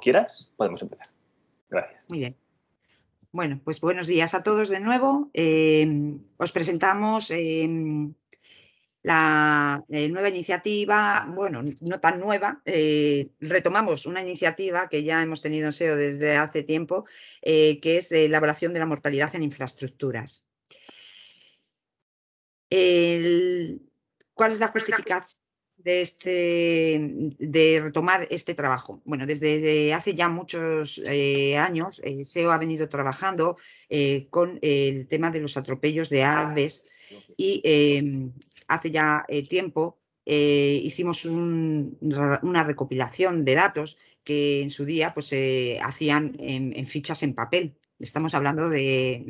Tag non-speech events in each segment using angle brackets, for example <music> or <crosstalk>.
quieras, podemos empezar. Gracias. Muy bien. Bueno, pues buenos días a todos de nuevo. Em, os presentamos em, la eh, nueva iniciativa, bueno, no tan nueva, eh, retomamos una iniciativa que ya hemos tenido en SEO desde hace tiempo, eh, que es la elaboración de la mortalidad en infraestructuras. ¿Cuál es la pues justificación? de, este, de retomar este trabajo? Bueno, desde hace ya muchos eh, años, eh, SEO ha venido trabajando eh, con el tema de los atropellos de aves y em, hace ya tiempo hicimos una recopilación de datos que en su día pues, se hacían en fichas en papel Estamos hablando de,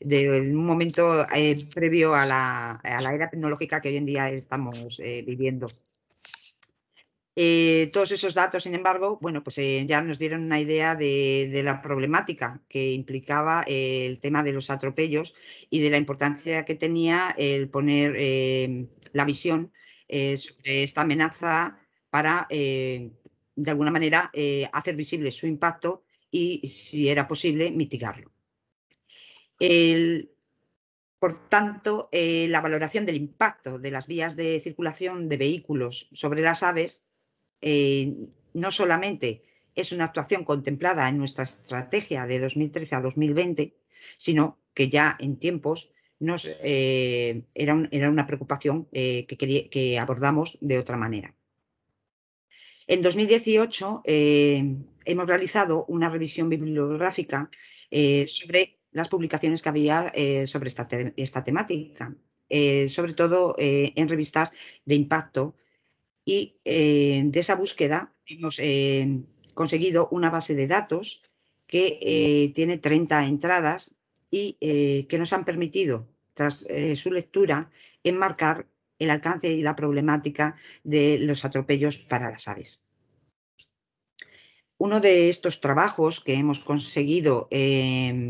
un momento eh, previo a la, era tecnológica que hoy en día estamos eh, viviendo. Eh, todos esos datos, sin embargo, bueno, pues ya nos dieron una idea de, de la problemática que implicaba el tema de los atropellos y de la importancia que tenía el poner la visión sobre esta amenaza para, de alguna manera, hacer visible su impacto y, si era posible, mitigarlo. por tanto, eh, la valoración del impacto de las vías de circulación de vehículos sobre las aves eh, no solamente es una actuación contemplada en nuestra estrategia de 2013 a 2020, sino que ya en tiempos eh, era, una preocupación que, abordamos de otra manera. En 2018, hemos realizado una revisión bibliográfica eh, sobre las publicaciones que había eh, sobre esta temática, eh, sobre todo en revistas de impacto. Y de esa búsqueda hemos conseguido una base de datos que tiene 30 entradas y que nos han permitido, tras su lectura, enmarcar el alcance y la problemática de los atropellos para las aves uno de estos trabajos que hemos conseguido em,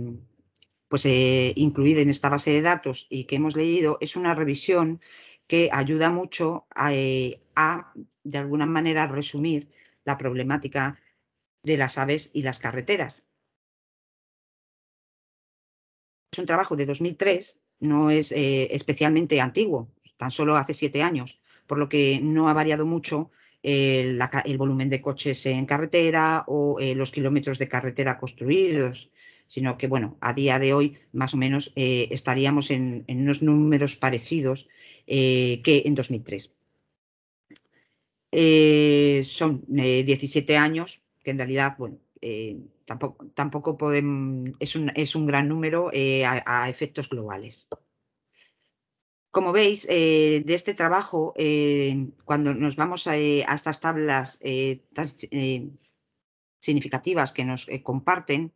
pues, eh, incluir en esta base de datos y que hemos leído es una revisión que ayuda mucho a eh, de alguna manera, resumir la problemática de las aves y las carreteras. Es un trabajo de 2003, no es eh, especialmente antiguo, tan solo hace siete años, por lo que no ha variado mucho el volumen de coches en carretera o eh, los kilómetros de carretera construidos, sino que, bueno, a día de hoy más o menos eh, estaríamos en, unos números parecidos eh, que en 2003. son 17 años, que en realidad, bueno, tampoco, podemos, es un, gran número a efectos globales. Como veis, eh, de este trabajo, eh, cuando nos vamos a, eh, estas tablas significativas que nos comparten,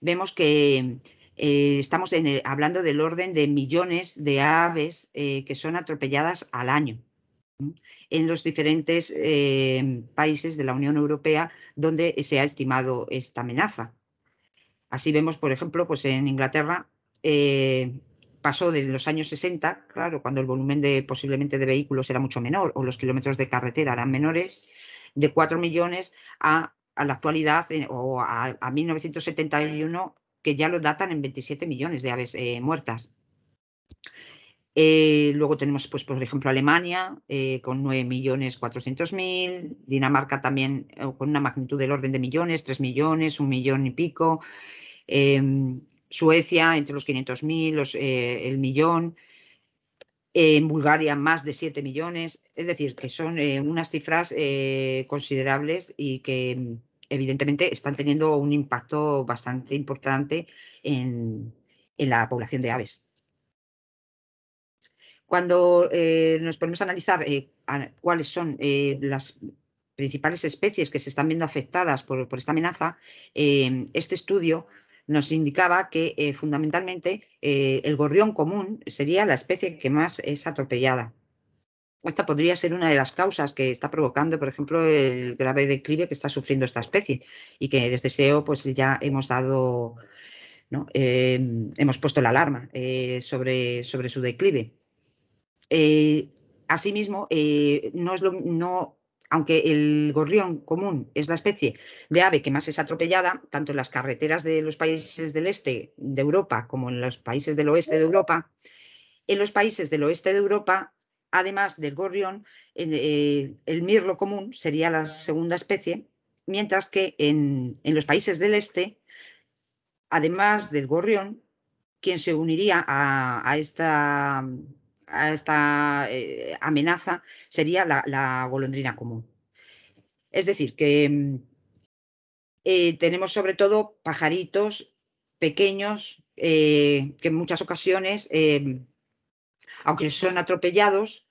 vemos que estamos hablando del orden de millones de aves que son atropelladas al año en los diferentes países de la Unión Europea donde se ha estimado esta amenaza. Así vemos, por ejemplo, pues en Inglaterra caso de los años 60, claro, cuando el volumen de posiblemente de vehículos era mucho menor o los kilómetros de carretera eran menores, de 4 millones a, la actualidad eh, o a, 1971, que ya lo datan en 27 millones de aves eh, muertas. Eh, luego tenemos, pues, por ejemplo, Alemania eh, con 9.400.000, Dinamarca también con una magnitud del orden de millones, 3 millones, un millón y pico. Em, Suecia entre los 500.000, eh, el millón, en Bulgaria más de 7 millones, es decir, que son eh, unas cifras eh, considerables y que mm, evidentemente están teniendo un impacto bastante importante en, la población de aves. Cuando nos ponemos a analizar cuáles son las principales especies que se están viendo afectadas por esta amenaza, este estudio nos indicaba que eh, fundamentalmente eh, el gorrión común sería la especie que más es atropellada. Esta podría ser una de las causas que está provocando, por ejemplo, el grave declive que está sufriendo esta especie y que desde SEO pues, ya hemos dado, em, hemos puesto la alarma eh, sobre, sobre, su declive. asimismo, no, es lo, no aunque el gorrión común es la especie de ave que más es atropellada, tanto en las carreteras de los países del este de Europa como en los países del oeste de Europa, en los países del oeste de Europa, además del gorrión, eh, el mirlo común sería la segunda especie, mientras que en, los países del este, además del gorrión, quien se uniría a, a esta a esta eh, amenaza sería la, golondrina común. Es decir, que mm, eh, tenemos sobre todo pajaritos pequeños eh, que en muchas ocasiones, em, aunque son atropellados,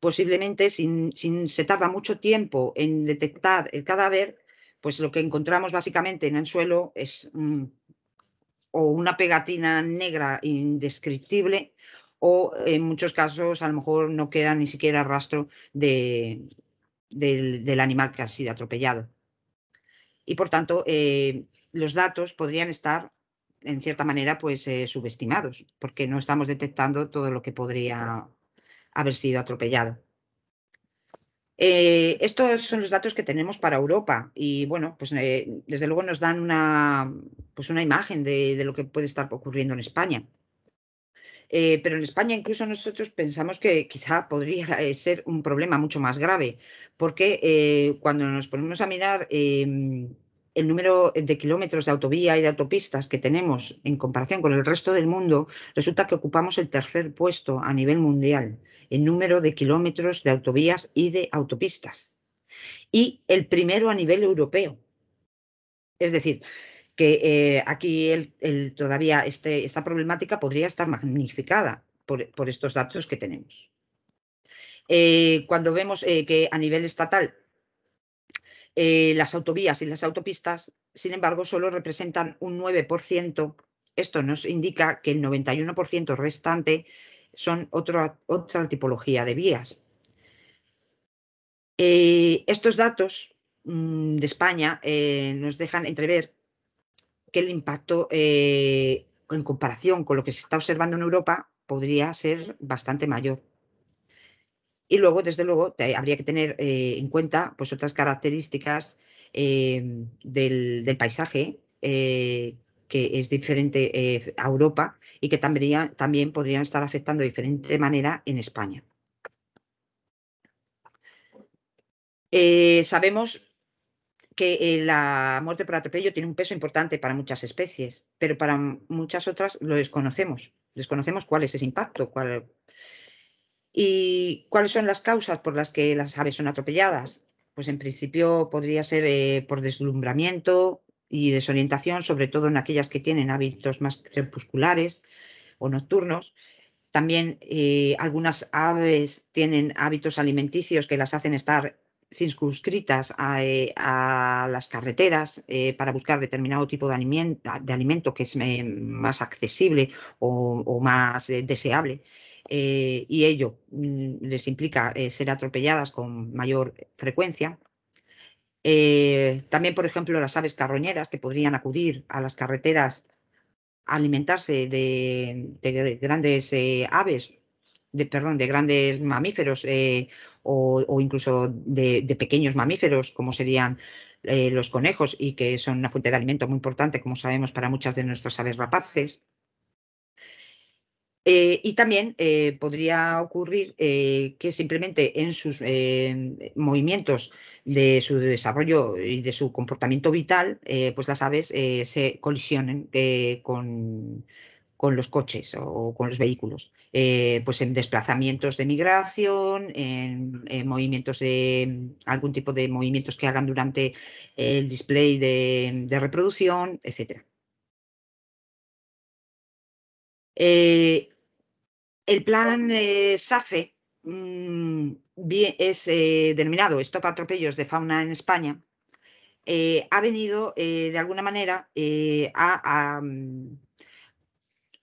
posiblemente sin, sin, se tarda mucho tiempo en detectar el cadáver, pues lo que encontramos básicamente en el suelo es o una pegatina negra indescriptible o en muchos casos a lo mejor no queda ni siquiera rastro del, animal que ha sido atropellado. Y por tanto, eh, los datos podrían estar, en cierta manera, pues eh, subestimados, porque no estamos detectando todo lo que podría haber sido atropellado. Eh, estos son los datos que tenemos para Europa y bueno, pues desde luego nos dan una, pues una imagen de, lo que puede estar ocurriendo en España. Eh, pero en España incluso nosotros pensamos que quizá podría eh, ser un problema mucho más grave, porque eh, cuando nos ponemos a mirar em, el número de kilómetros de autovía y de autopistas que tenemos en comparación con el resto del mundo, resulta que ocupamos el tercer puesto a nivel mundial en número de kilómetros de autovías y de autopistas. Y el primero a nivel europeo. Es decir, que eh, aquí todavía este, esta problemática podría estar magnificada por, estos datos que tenemos. Eh, cuando vemos eh, que a nivel estatal las autovías y las autopistas, sin embargo, solo representan un 9%, esto nos indica que el 91% restante son otra otra tipología de vías. estos datos mm, de España nos dejan entrever que el impacto eh, en comparación con lo que se está observando en Europa podría ser bastante mayor. Y luego, desde luego, habría que tener eh, en cuenta pues, otras características eh, del, paisaje que es diferente a Europa y que también, también podrían estar afectando de diferente manera en España. sabemos que eh, la muerte por atropello tiene un peso importante para muchas especies, pero para muchas otras lo desconocemos. Desconocemos cuál es ese impacto, cuál... y cuáles son las causas por las que las aves son atropelladas. Pues en principio podría ser eh, por deslumbramiento y desorientación, sobre todo en aquellas que tienen hábitos más crepusculares o nocturnos, también eh, algunas aves tienen hábitos alimenticios que las hacen estar circunscritas eh, a, las carreteras eh, para buscar determinado tipo de alimento, de alimento que es eh, más accesible o, más deseable. y ello mm, les implica ser atropelladas con mayor frecuencia. también, por ejemplo, las aves carroñeras que podrían acudir a las carreteras a alimentarse de, grandes aves de, perdón, de grandes mamíferos o, incluso de, pequeños mamíferos como serían eh, los conejos y que son una fuente de alimento muy importante, como sabemos, para muchas de nuestras aves rapaces. Eh, y también eh, podría ocurrir que simplemente en sus movimientos de su desarrollo y de su comportamiento vital, pues las aves se colisionen con, con los coches o con los vehículos, eh, pues en desplazamientos de migración, en, movimientos de algún tipo de movimientos que hagan durante el display de, reproducción, etcétera. Eh, el plan eh, SAFE mm, bien, es denominado Stop Atropellos de Fauna en España. ha venido de alguna manera a mm,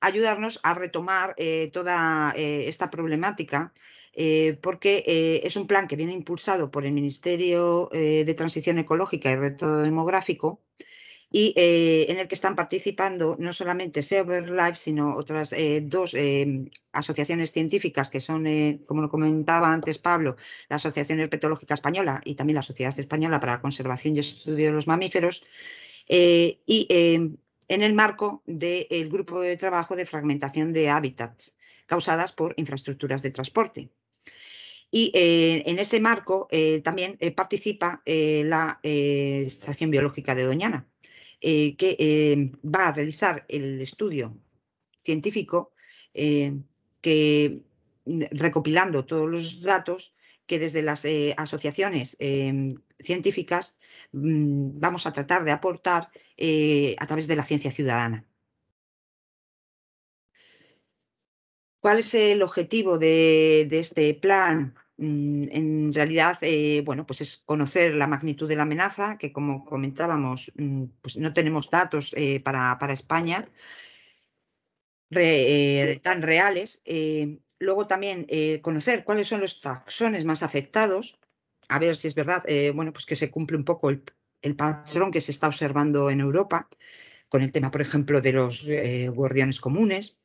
ayudarnos a retomar eh, toda eh, esta problemática, eh, porque es un plan que viene impulsado por el Ministerio de Transición Ecológica y Reto Demográfico y en el que están participando no solamente Server Life, sino otras dos asociaciones científicas que son, como lo comentaba antes Pablo, la Asociación Herpetológica Española y también la Sociedad Española para la Conservación y Estudio de los Mamíferos. y en el marco del grupo de trabajo de fragmentación de hábitats causadas por infraestructuras de transporte. Y eh, en ese marco eh, también eh, participa la Estación Biológica de Doñana, que va a realizar el estudio científico que, mm, recopilando todos los datos, que desde las eh, asociaciones em, científicas mm, vamos a tratar de aportar eh, a través de la ciencia ciudadana. ¿Cuál es el objetivo de, este plan? Mm, en realidad, eh, bueno, pues es conocer la magnitud de la amenaza, que como comentábamos, mm, pues no tenemos datos para, España tan reales. Luego también eh, conocer cuáles son los taxones más afectados, a ver si es verdad, eh, bueno, pues que se cumple un poco el, patrón que se está observando en Europa, con el tema, por ejemplo, de los eh, guardianes comunes.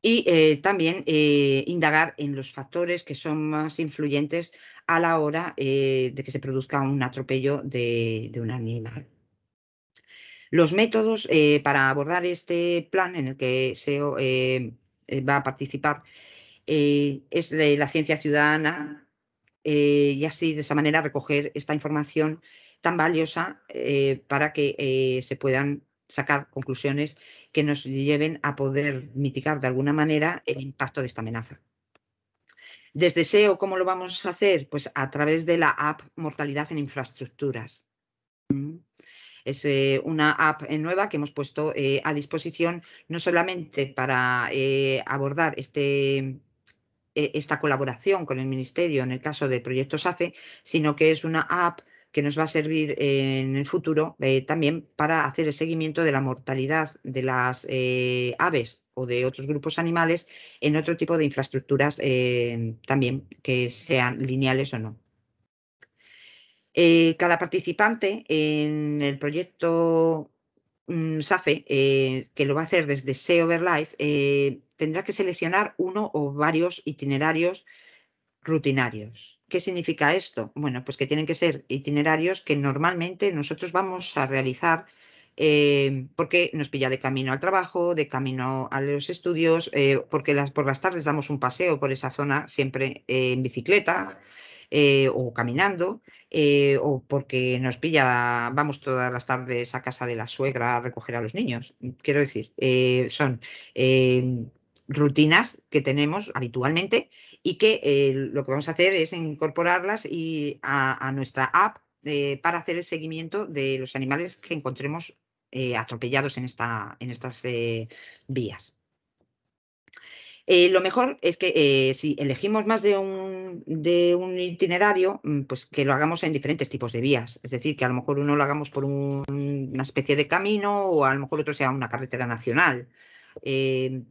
Y también indagar en los factores que son más influyentes a la hora de que se produzca un atropello de, un animal. Los métodos para abordar este plan en el que SEO va a participar eh, es de la ciencia ciudadana eh, y así de esa manera recoger esta información tan valiosa eh, para que se puedan sacar conclusiones que nos lleven a poder mitigar de alguna manera el impacto de esta amenaza. Desde SEO, ¿cómo lo vamos a hacer? Pues a través de la app Mortalidad en Infraestructuras. Mm. Es una app nueva que hemos puesto a disposición no solamente para abordar este, eh, esta colaboración con el Ministerio en el caso del proyecto SAFE, sino que es una app que nos va a servir eh, en el futuro eh, también para hacer el seguimiento de la mortalidad de las aves o de otros grupos animales en otro tipo de infraestructuras también que sean lineales o no. cada participante en el proyecto Mm, SAFE, eh, que lo va a hacer desde SEO Life eh, tendrá que seleccionar uno o varios itinerarios rutinarios. ¿Qué significa esto? Bueno, pues que tienen que ser itinerarios que normalmente nosotros vamos a realizar eh, porque nos pilla de camino al trabajo, de camino a los estudios, porque las, por las tardes damos un paseo por esa zona siempre en bicicleta. Eh, o caminando, eh, o porque nos pilla, vamos todas las tardes a casa de la suegra a recoger a los niños. Quiero decir, eh, son rutinas que tenemos habitualmente y que lo que vamos a hacer es incorporarlas a, nuestra app para hacer el seguimiento de los animales que encontremos atropellados en, esta, en estas vías. Eh, lo mejor es que eh, si elegimos más de un, itinerario, mm, pues que lo hagamos en diferentes tipos de vías. Es decir, que a lo mejor uno lo hagamos por una especie de camino o a lo mejor otro sea una carretera nacional. Eh,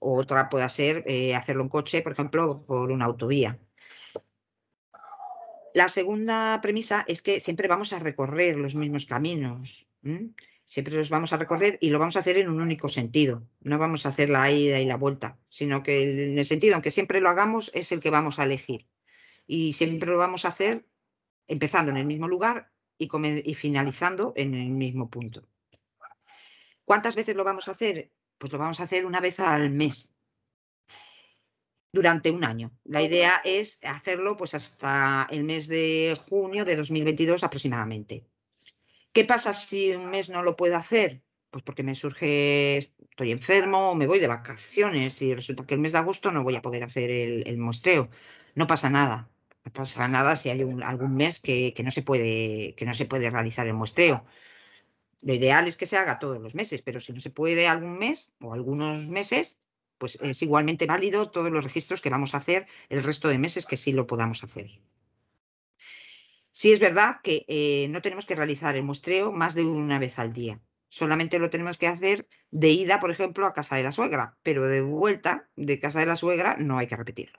otra pueda ser hacerlo en coche, por ejemplo, por una autovía. La segunda premisa es que siempre vamos a recorrer los mismos caminos siempre los vamos a recorrer y lo vamos a hacer en un único sentido. No vamos a hacer la ida y la vuelta, sino que en el sentido, aunque siempre lo hagamos, es el que vamos a elegir. Y siempre lo vamos a hacer empezando en el mismo lugar y, y finalizando en el mismo punto. ¿Cuántas veces lo vamos a hacer? Pues lo vamos a hacer una vez al mes, durante un año. La idea es hacerlo pues hasta el mes de junio de 2022 aproximadamente. ¿Qué pasa si un mes no lo puedo hacer? Pues porque me surge, estoy enfermo, me voy de vacaciones y resulta que el mes de agosto no voy a poder hacer el, muestreo. No pasa nada. No pasa nada si hay algún mes que, no se puede, que no se puede realizar el muestreo. Lo ideal es que se haga todos los meses, pero si no se puede algún mes o algunos meses, pues es igualmente válido todos los registros que vamos a hacer el resto de meses que sí lo podamos hacer. Sí es verdad que eh, no tenemos que realizar el muestreo más de una vez al día. Solamente lo tenemos que hacer de ida, por ejemplo, a casa de la suegra, pero de vuelta de casa de la suegra no hay que repetirlo.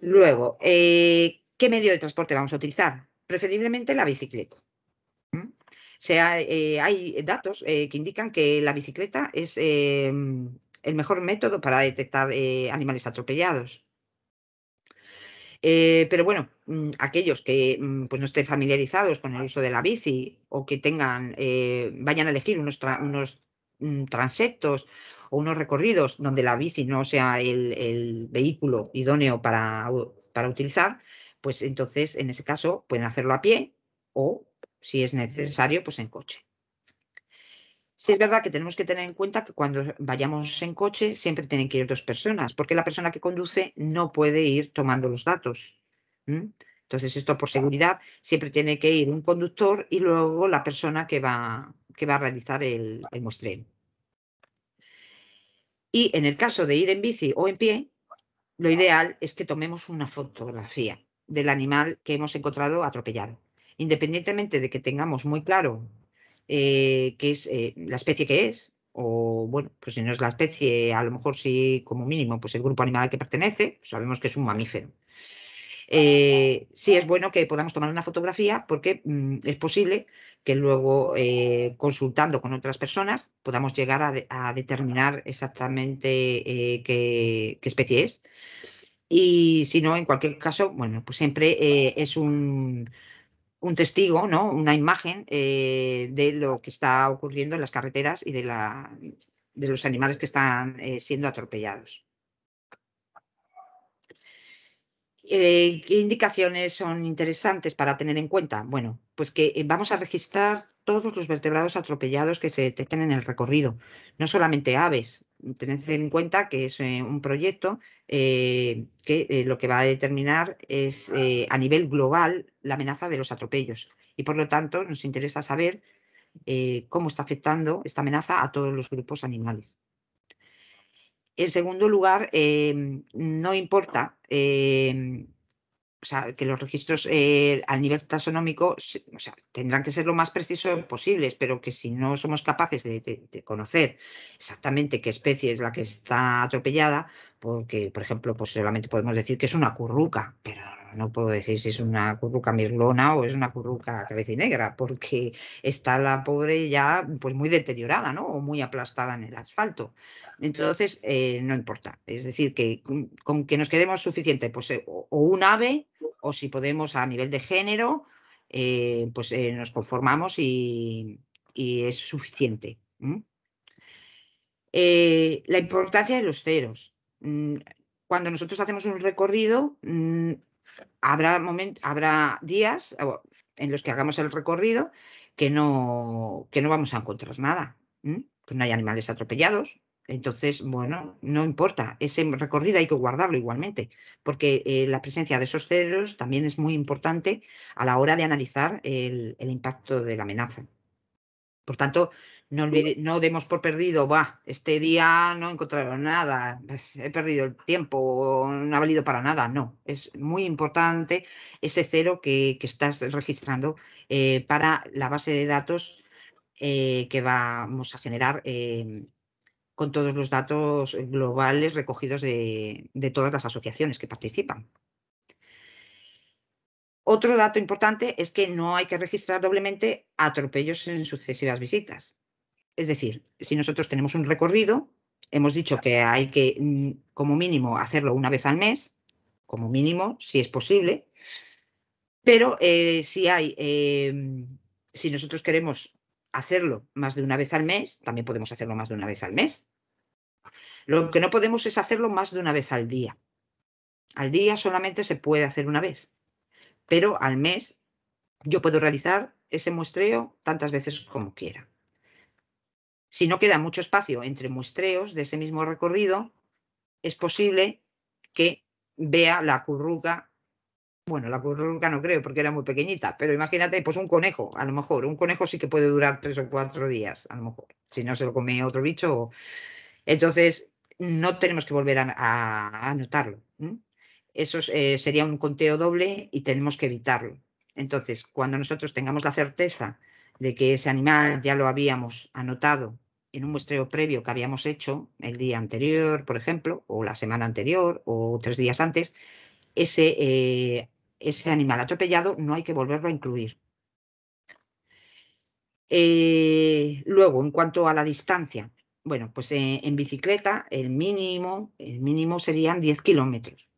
Luego, eh, ¿qué medio de transporte vamos a utilizar? Preferiblemente la bicicleta. Eh, hay datos que indican que la bicicleta es el mejor método para detectar animales atropellados eh, pero bueno, mm, aquellos que mm, pues, no estén familiarizados con el uso de la bici o que tengan, eh, vayan a elegir unos, mm, transectos o unos recorridos donde la bici no sea el, el vehículo idóneo para, para utilizar, pues entonces en ese caso pueden hacerlo a pie o si es necesario, pues en coche. Si es verdad que tenemos que tener en cuenta que cuando vayamos en coche siempre tienen que ir dos personas, porque la persona que conduce no puede ir tomando los datos. Entonces, esto por seguridad siempre tiene que ir un conductor y luego la persona que va, que va a realizar el, el muestreo. Y en el caso de ir en bici o en pie, lo ideal es que tomemos una fotografía del animal que hemos encontrado atropellado. Independientemente de que tengamos muy claro eh, qué es eh, la especie que es, o bueno, pues si no es la especie, a lo mejor sí, como mínimo, pues el grupo animal al que pertenece, sabemos que es un mamífero. Eh, sí es bueno que podamos tomar una fotografía porque mm, es posible que luego, consultando con otras personas, podamos llegar a, determinar exactamente qué, especie es. Y si no, en cualquier caso, bueno, pues siempre es un, un testigo, ¿no? Una imagen eh, de lo que está ocurriendo en las carreteras y de, la, de los animales que están eh, siendo atropellados. Eh, ¿Qué indicaciones son interesantes para tener en cuenta? Bueno, pues que vamos a registrar todos los vertebrados atropellados que se detecten en el recorrido, no solamente aves, tened en cuenta que es eh, un proyecto eh, que eh, lo que va a determinar es a nivel global la amenaza de los atropellos y por lo tanto nos interesa saber cómo está afectando esta amenaza a todos los grupos animales. En segundo lugar, no importa o sea, que los registros eh, nivel taxonómico o sea, tendrán que ser lo más precisos posibles, pero que si no somos capaces de, conocer exactamente qué especie es la que está atropellada, porque, por ejemplo, pues solamente podemos decir que es una curruca, pero no puedo decir si es una curruca mirlona o es una curruca cabecinegra, porque está la pobre ya pues muy deteriorada, O muy aplastada en el asfalto. Entonces, eh, no importa. Es decir, que con que nos quedemos suficiente, pues eh, o, un ave, o si podemos a nivel de género, eh, pues nos conformamos y, es suficiente. la importancia de los ceros. Mm, cuando nosotros hacemos un recorrido, mm, habrá, habrá días en los que hagamos el recorrido que no, que no vamos a encontrar nada. no hay animales atropellados. Entonces, bueno, no importa, ese recorrido hay que guardarlo igualmente, porque eh, la presencia de esos ceros también es muy importante a la hora de analizar el impacto de la amenaza. Por tanto, no, demos por perdido, va, este día no encontraron nada, pues, he perdido el tiempo, no ha valido para nada. No, es muy importante ese cero que, estás registrando eh, para la base de datos eh, que vamos a generar em, con todos los datos globales recogidos de, de todas las asociaciones que participan. Otro dato importante es que no hay que registrar doblemente atropellos en sucesivas visitas. Es decir, si nosotros tenemos un recorrido, hemos dicho que hay que, mm, como mínimo, hacerlo una vez al mes, como mínimo, si es posible, pero eh, si hay, em, si nosotros queremos hacerlo más de una vez al mes, también podemos hacerlo más de una vez al mes. Lo que no podemos es hacerlo más de una vez al día. Al día solamente se puede hacer una vez, pero al mes yo puedo realizar ese muestreo tantas veces como quiera. Si no queda mucho espacio entre muestreos de ese mismo recorrido, es posible que vea la curruca, bueno, la curruca no creo porque era muy pequeñita, pero imagínate, pues un conejo, a lo mejor, un conejo sí que puede durar tres o cuatro días, a lo mejor, si no se lo come otro bicho. Entonces, no tenemos que volver a, notarlo, anotarlo. Eso eh, sería un conteo doble y tenemos que evitarlo. Entonces, cuando nosotros tengamos la certeza de que ese animal ya lo habíamos anotado en un muestreo previo que habíamos hecho el día anterior, por ejemplo, o la semana anterior, o tres días antes, ese, eh, ese animal atropellado no hay que volverlo a incluir. Eh, luego, en cuanto a la distancia, bueno, pues eh, en bicicleta el mínimo, el mínimo serían 10 kilómetros.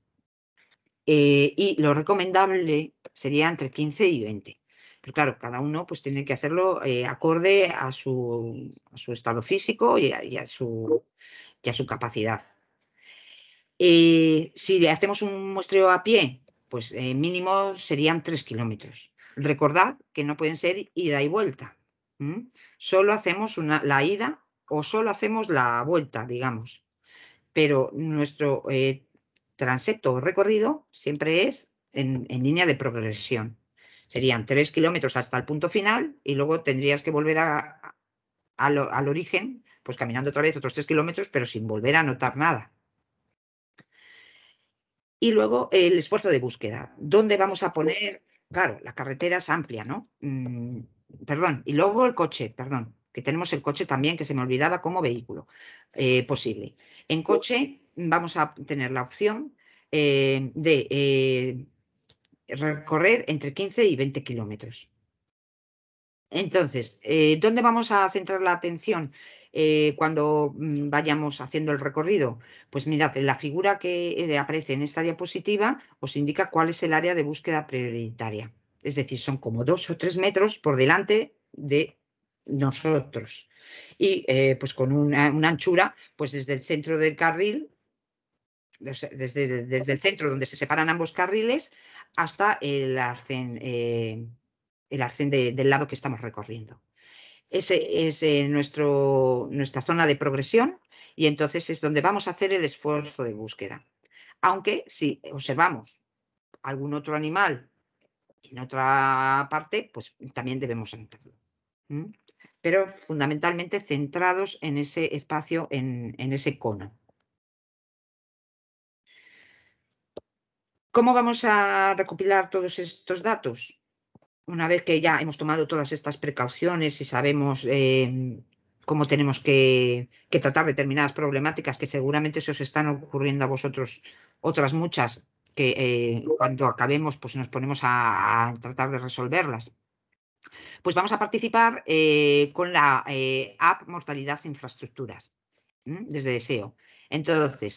y lo recomendable sería entre 15 y 20. Pero claro, cada uno pues tiene que hacerlo eh, acorde a su, estado físico y a, su, capacidad. Eh, si si hacemos un muestreo a pie, pues eh, mínimo serían tres kilómetros. Recordad que no pueden ser ida y vuelta. Solo hacemos la ida o solo hacemos la vuelta, digamos. Pero nuestro transecto o recorrido siempre es en línea de progresión. Serían tres kilómetros hasta el punto final y luego tendrías que volver al origen, pues caminando otra vez otros tres kilómetros, pero sin volver a notar nada. Y luego el esfuerzo de búsqueda. ¿Dónde vamos a poner? Claro, la carretera es amplia, ¿no? Mm, perdón, y luego el coche, perdón, que tenemos el coche también, que se me olvidaba como vehículo eh, posible. En coche vamos a tener la opción eh, de eh, recorrer entre 15 y 20 kilómetros. Entonces, eh, ¿dónde vamos a centrar la atención eh, cuando mm, vayamos haciendo el recorrido? Pues mirad, la figura que eh, aparece en esta diapositiva os indica cuál es el área de búsqueda prioritaria. Es decir, son como dos o tres metros por delante de nosotros. Y pues con una, una anchura, pues desde el centro del carril desde, el centro donde se separan ambos carriles hasta el arcén, eh, el arcén del lado que estamos recorriendo. Ese es eh, nuestro, nuestra zona de progresión y entonces es donde vamos a hacer el esfuerzo de búsqueda. Aunque si observamos algún otro animal en otra parte, pues también debemos sentarlo Pero fundamentalmente centrados en ese espacio, en ese cono. ¿Cómo vamos a recopilar todos estos datos? Una vez que ya hemos tomado todas estas precauciones y sabemos em, cómo tenemos que, tratar determinadas problemáticas, que seguramente se os están ocurriendo a vosotros otras muchas, que eh, cuando acabemos pues nos ponemos a, tratar de resolverlas. Pues vamos a participar eh, con la eh, app Mortalidad Infraestructuras, desde deseo, Entonces,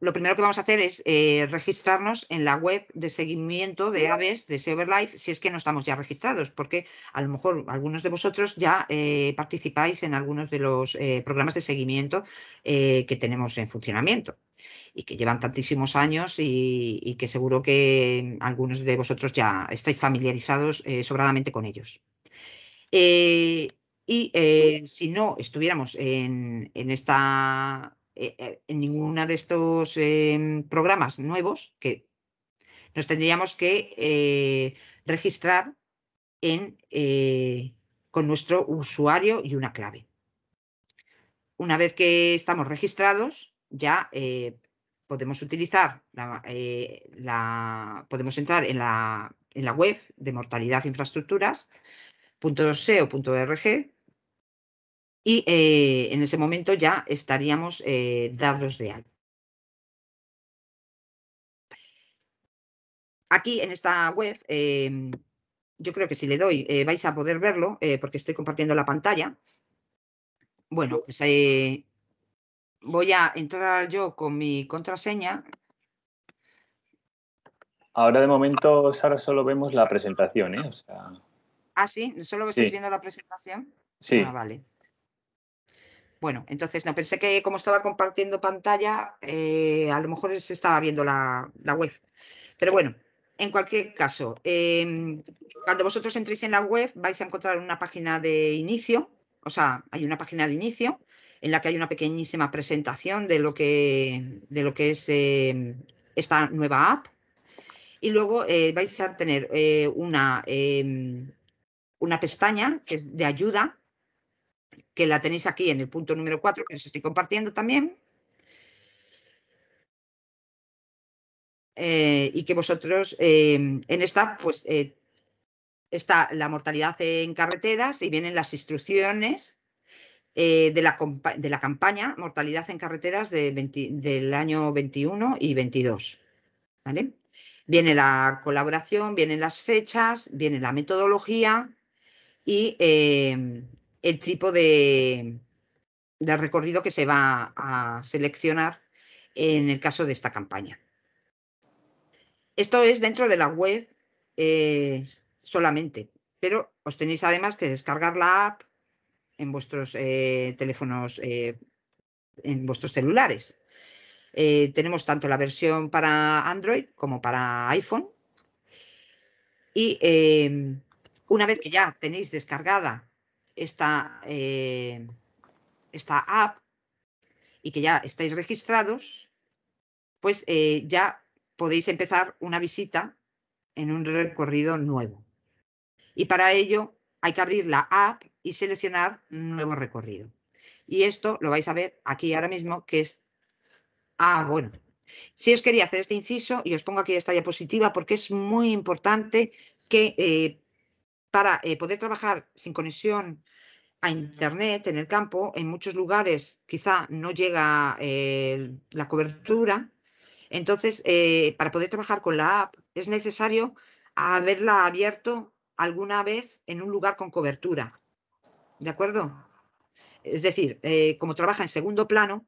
lo primero que vamos a hacer es eh, registrarnos en la web de seguimiento de aves de Life, si es que no estamos ya registrados, porque a lo mejor algunos de vosotros ya eh, participáis en algunos de los eh, programas de seguimiento que tenemos en funcionamiento y que llevan tantísimos años y, que seguro que algunos de vosotros ya estáis familiarizados sobradamente con ellos. y si no estuviéramos en esta eh, eh, en ninguno de estos em, programas nuevos que nos tendríamos que eh, registrar en, con nuestro usuario y una clave. Una vez que estamos registrados, ya podemos utilizar, la, podemos entrar en la, en la web de mortalidad infraestructuras y eh, en ese momento ya estaríamos eh, dados de Aquí en esta web, em, yo creo que si le doy eh, vais a poder verlo porque estoy compartiendo la pantalla. Bueno, pues voy a entrar yo con mi contraseña. Ahora de momento, Sara, solo vemos la presentación, ¿eh? Ah, sí, solo estáis viendo la presentación. Sí. Ah, vale. Bueno, entonces no, pensé que como estaba compartiendo pantalla, eh, a lo mejor se estaba viendo la, web. Pero bueno, en cualquier caso, em, cuando vosotros entréis en la web vais a encontrar una página de inicio, o sea, hay una página de inicio en la que hay una pequeñísima presentación de lo que, de lo que es em, esta nueva app. Y luego eh, vais a tener eh, una, em, una pestaña que es de ayuda, que la tenéis aquí en el punto número 4 que os estoy compartiendo también. Eh, y que vosotros em, en esta, pues eh, está la mortalidad en carreteras y vienen las instrucciones eh, de la, de, la, campaña Mortalidad en carreteras del año 21 y 22. ¿vale? Viene la colaboración, vienen las fechas, viene la metodología y em, el tipo de, recorrido que se va a seleccionar en el caso de esta campaña. Esto es dentro de la web eh, solamente, pero os tenéis además que descargar la app en vuestros eh, teléfonos, eh, en vuestros celulares. tenemos tanto la versión para Android como para iPhone. Y una vez que ya tenéis descargada esta, eh, esta app y que ya estáis registrados, pues eh, ya podéis empezar una visita en un recorrido nuevo. Y para ello hay que abrir la app y seleccionar nuevo recorrido. Y esto lo vais a ver aquí ahora mismo, que es... Ah, bueno. Si os quería hacer este inciso, y os pongo aquí esta diapositiva porque es muy importante que eh, para poder trabajar sin conexión a Internet en el campo. En muchos lugares quizá no llega eh, la cobertura. Entonces, eh, para poder trabajar con la app es necesario haberla abierto alguna vez en un lugar con cobertura. ¿De acuerdo? Es decir, eh, como trabaja en segundo plano,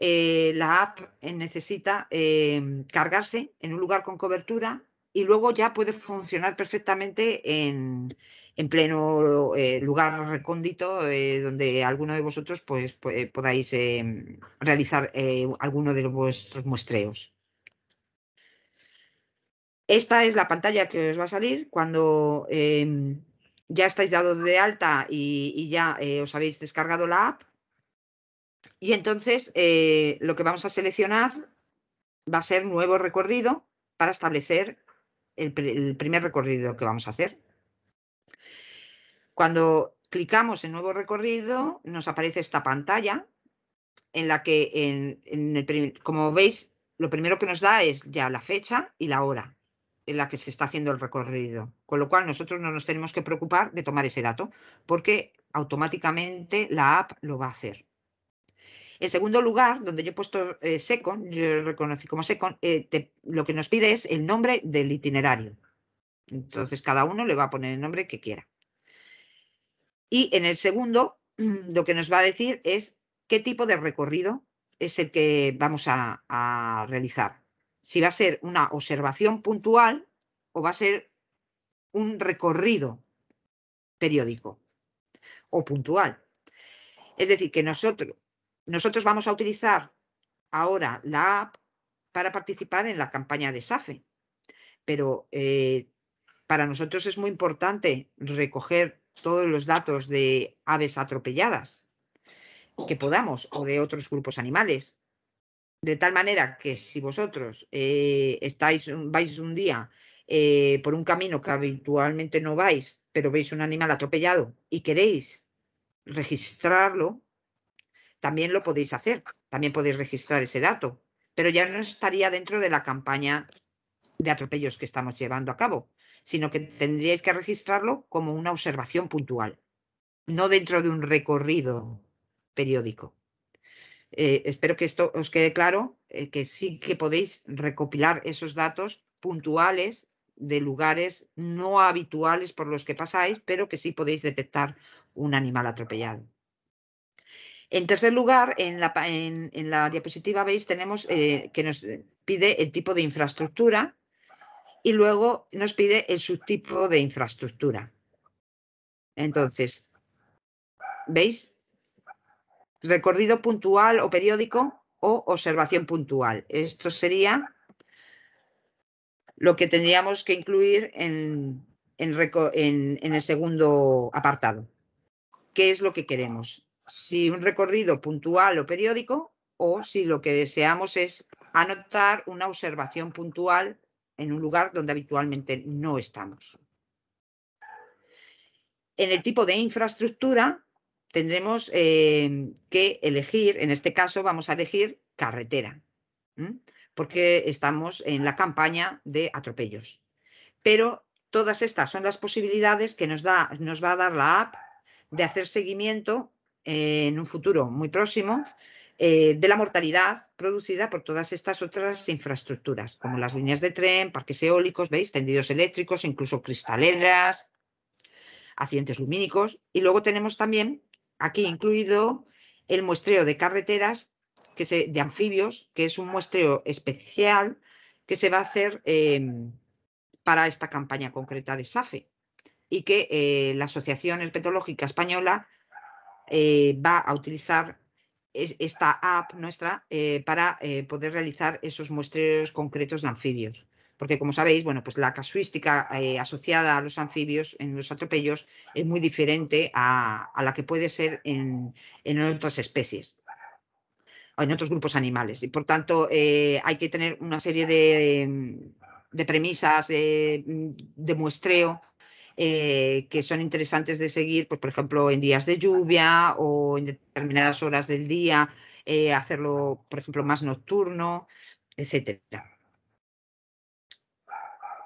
la app necesita cargarse en un lugar con cobertura y luego ya puede funcionar perfectamente en, pleno eh, lugar recóndito eh, donde alguno de vosotros pues, podáis em, realizar eh, alguno de vuestros muestreos. Esta es la pantalla que os va a salir cuando em, ya estáis dados de alta y, y ya os habéis descargado la app. Y entonces lo que vamos a seleccionar va a ser nuevo recorrido para establecer el, primer recorrido que vamos a hacer. Cuando clicamos en nuevo recorrido, nos aparece esta pantalla en la que, en el, como veis, lo primero que nos da es ya la fecha y la hora en la que se está haciendo el recorrido. Con lo cual nosotros no nos tenemos que preocupar de tomar ese dato, porque automáticamente la app lo va a hacer. En segundo lugar, donde yo he puesto eh, Secon, yo reconocí como Secon, eh, lo que nos pide es el nombre del itinerario. Entonces cada uno le va a poner el nombre que quiera. Y en el segundo, <clears throat> lo que nos va a decir es qué tipo de recorrido es el que vamos a realizar. Si va a ser una observación puntual o va a ser un recorrido periódico o puntual. Es decir, que nosotros nosotros vamos a utilizar ahora la app para participar en la campaña de SAFE, pero eh, para nosotros es muy importante recoger todos los datos de aves atropelladas que podamos o de otros grupos animales. De tal manera que si vosotros eh, estáis, vais un día eh, por un camino que habitualmente no vais, pero veis un animal atropellado y queréis registrarlo, también lo podéis hacer, también podéis registrar ese dato, pero ya no estaría dentro de la campaña de atropellos que estamos llevando a cabo, sino que tendríais que registrarlo como una observación puntual, no dentro de un recorrido periódico. Eh, espero que esto os quede claro, eh, que sí que podéis recopilar esos datos puntuales de lugares no habituales por los que pasáis, pero que sí podéis detectar un animal atropellado. En tercer lugar, en la, diapositiva veis tenemos eh, que nos pide el tipo de infraestructura y luego nos pide el subtipo de infraestructura. Entonces, ¿veis? Recorrido puntual o periódico o observación puntual. Esto sería lo que tendríamos que incluir en, el segundo apartado. ¿Qué es lo que queremos? si un recorrido puntual o periódico o si lo que deseamos es anotar una observación puntual en un lugar donde habitualmente no estamos. En el tipo de infraestructura tendremos eh, que elegir, en este caso vamos a elegir carretera, porque estamos en la campaña de atropellos. Pero todas estas son las posibilidades que nos, nos va a dar la app de hacer seguimiento eh, en un futuro muy próximo eh, de la mortalidad producida por todas estas otras infraestructuras, como las líneas de tren, parques eólicos, ¿veis? Tendidos eléctricos, incluso cristaleras, accidentes lumínicos. Y luego tenemos también aquí incluido el muestreo de carreteras que de anfibios, que es un muestreo especial que se va a hacer em, para esta campaña concreta de SAFE y que eh, la Asociación Herpetológica Española eh, va a utilizar esta app nuestra eh, para eh, poder realizar esos muestreos concretos de anfibios. Porque como sabéis, bueno, pues la casuística asociada a los anfibios en los atropellos es muy diferente a, la que puede ser en, otras especies o en otros grupos animales. Y por tanto, hay que tener una serie de, premisas de, muestreo eh, que son interesantes de seguir, pues, por ejemplo, en días de lluvia o en determinadas horas del día, eh, hacerlo, por ejemplo, más nocturno, etcétera.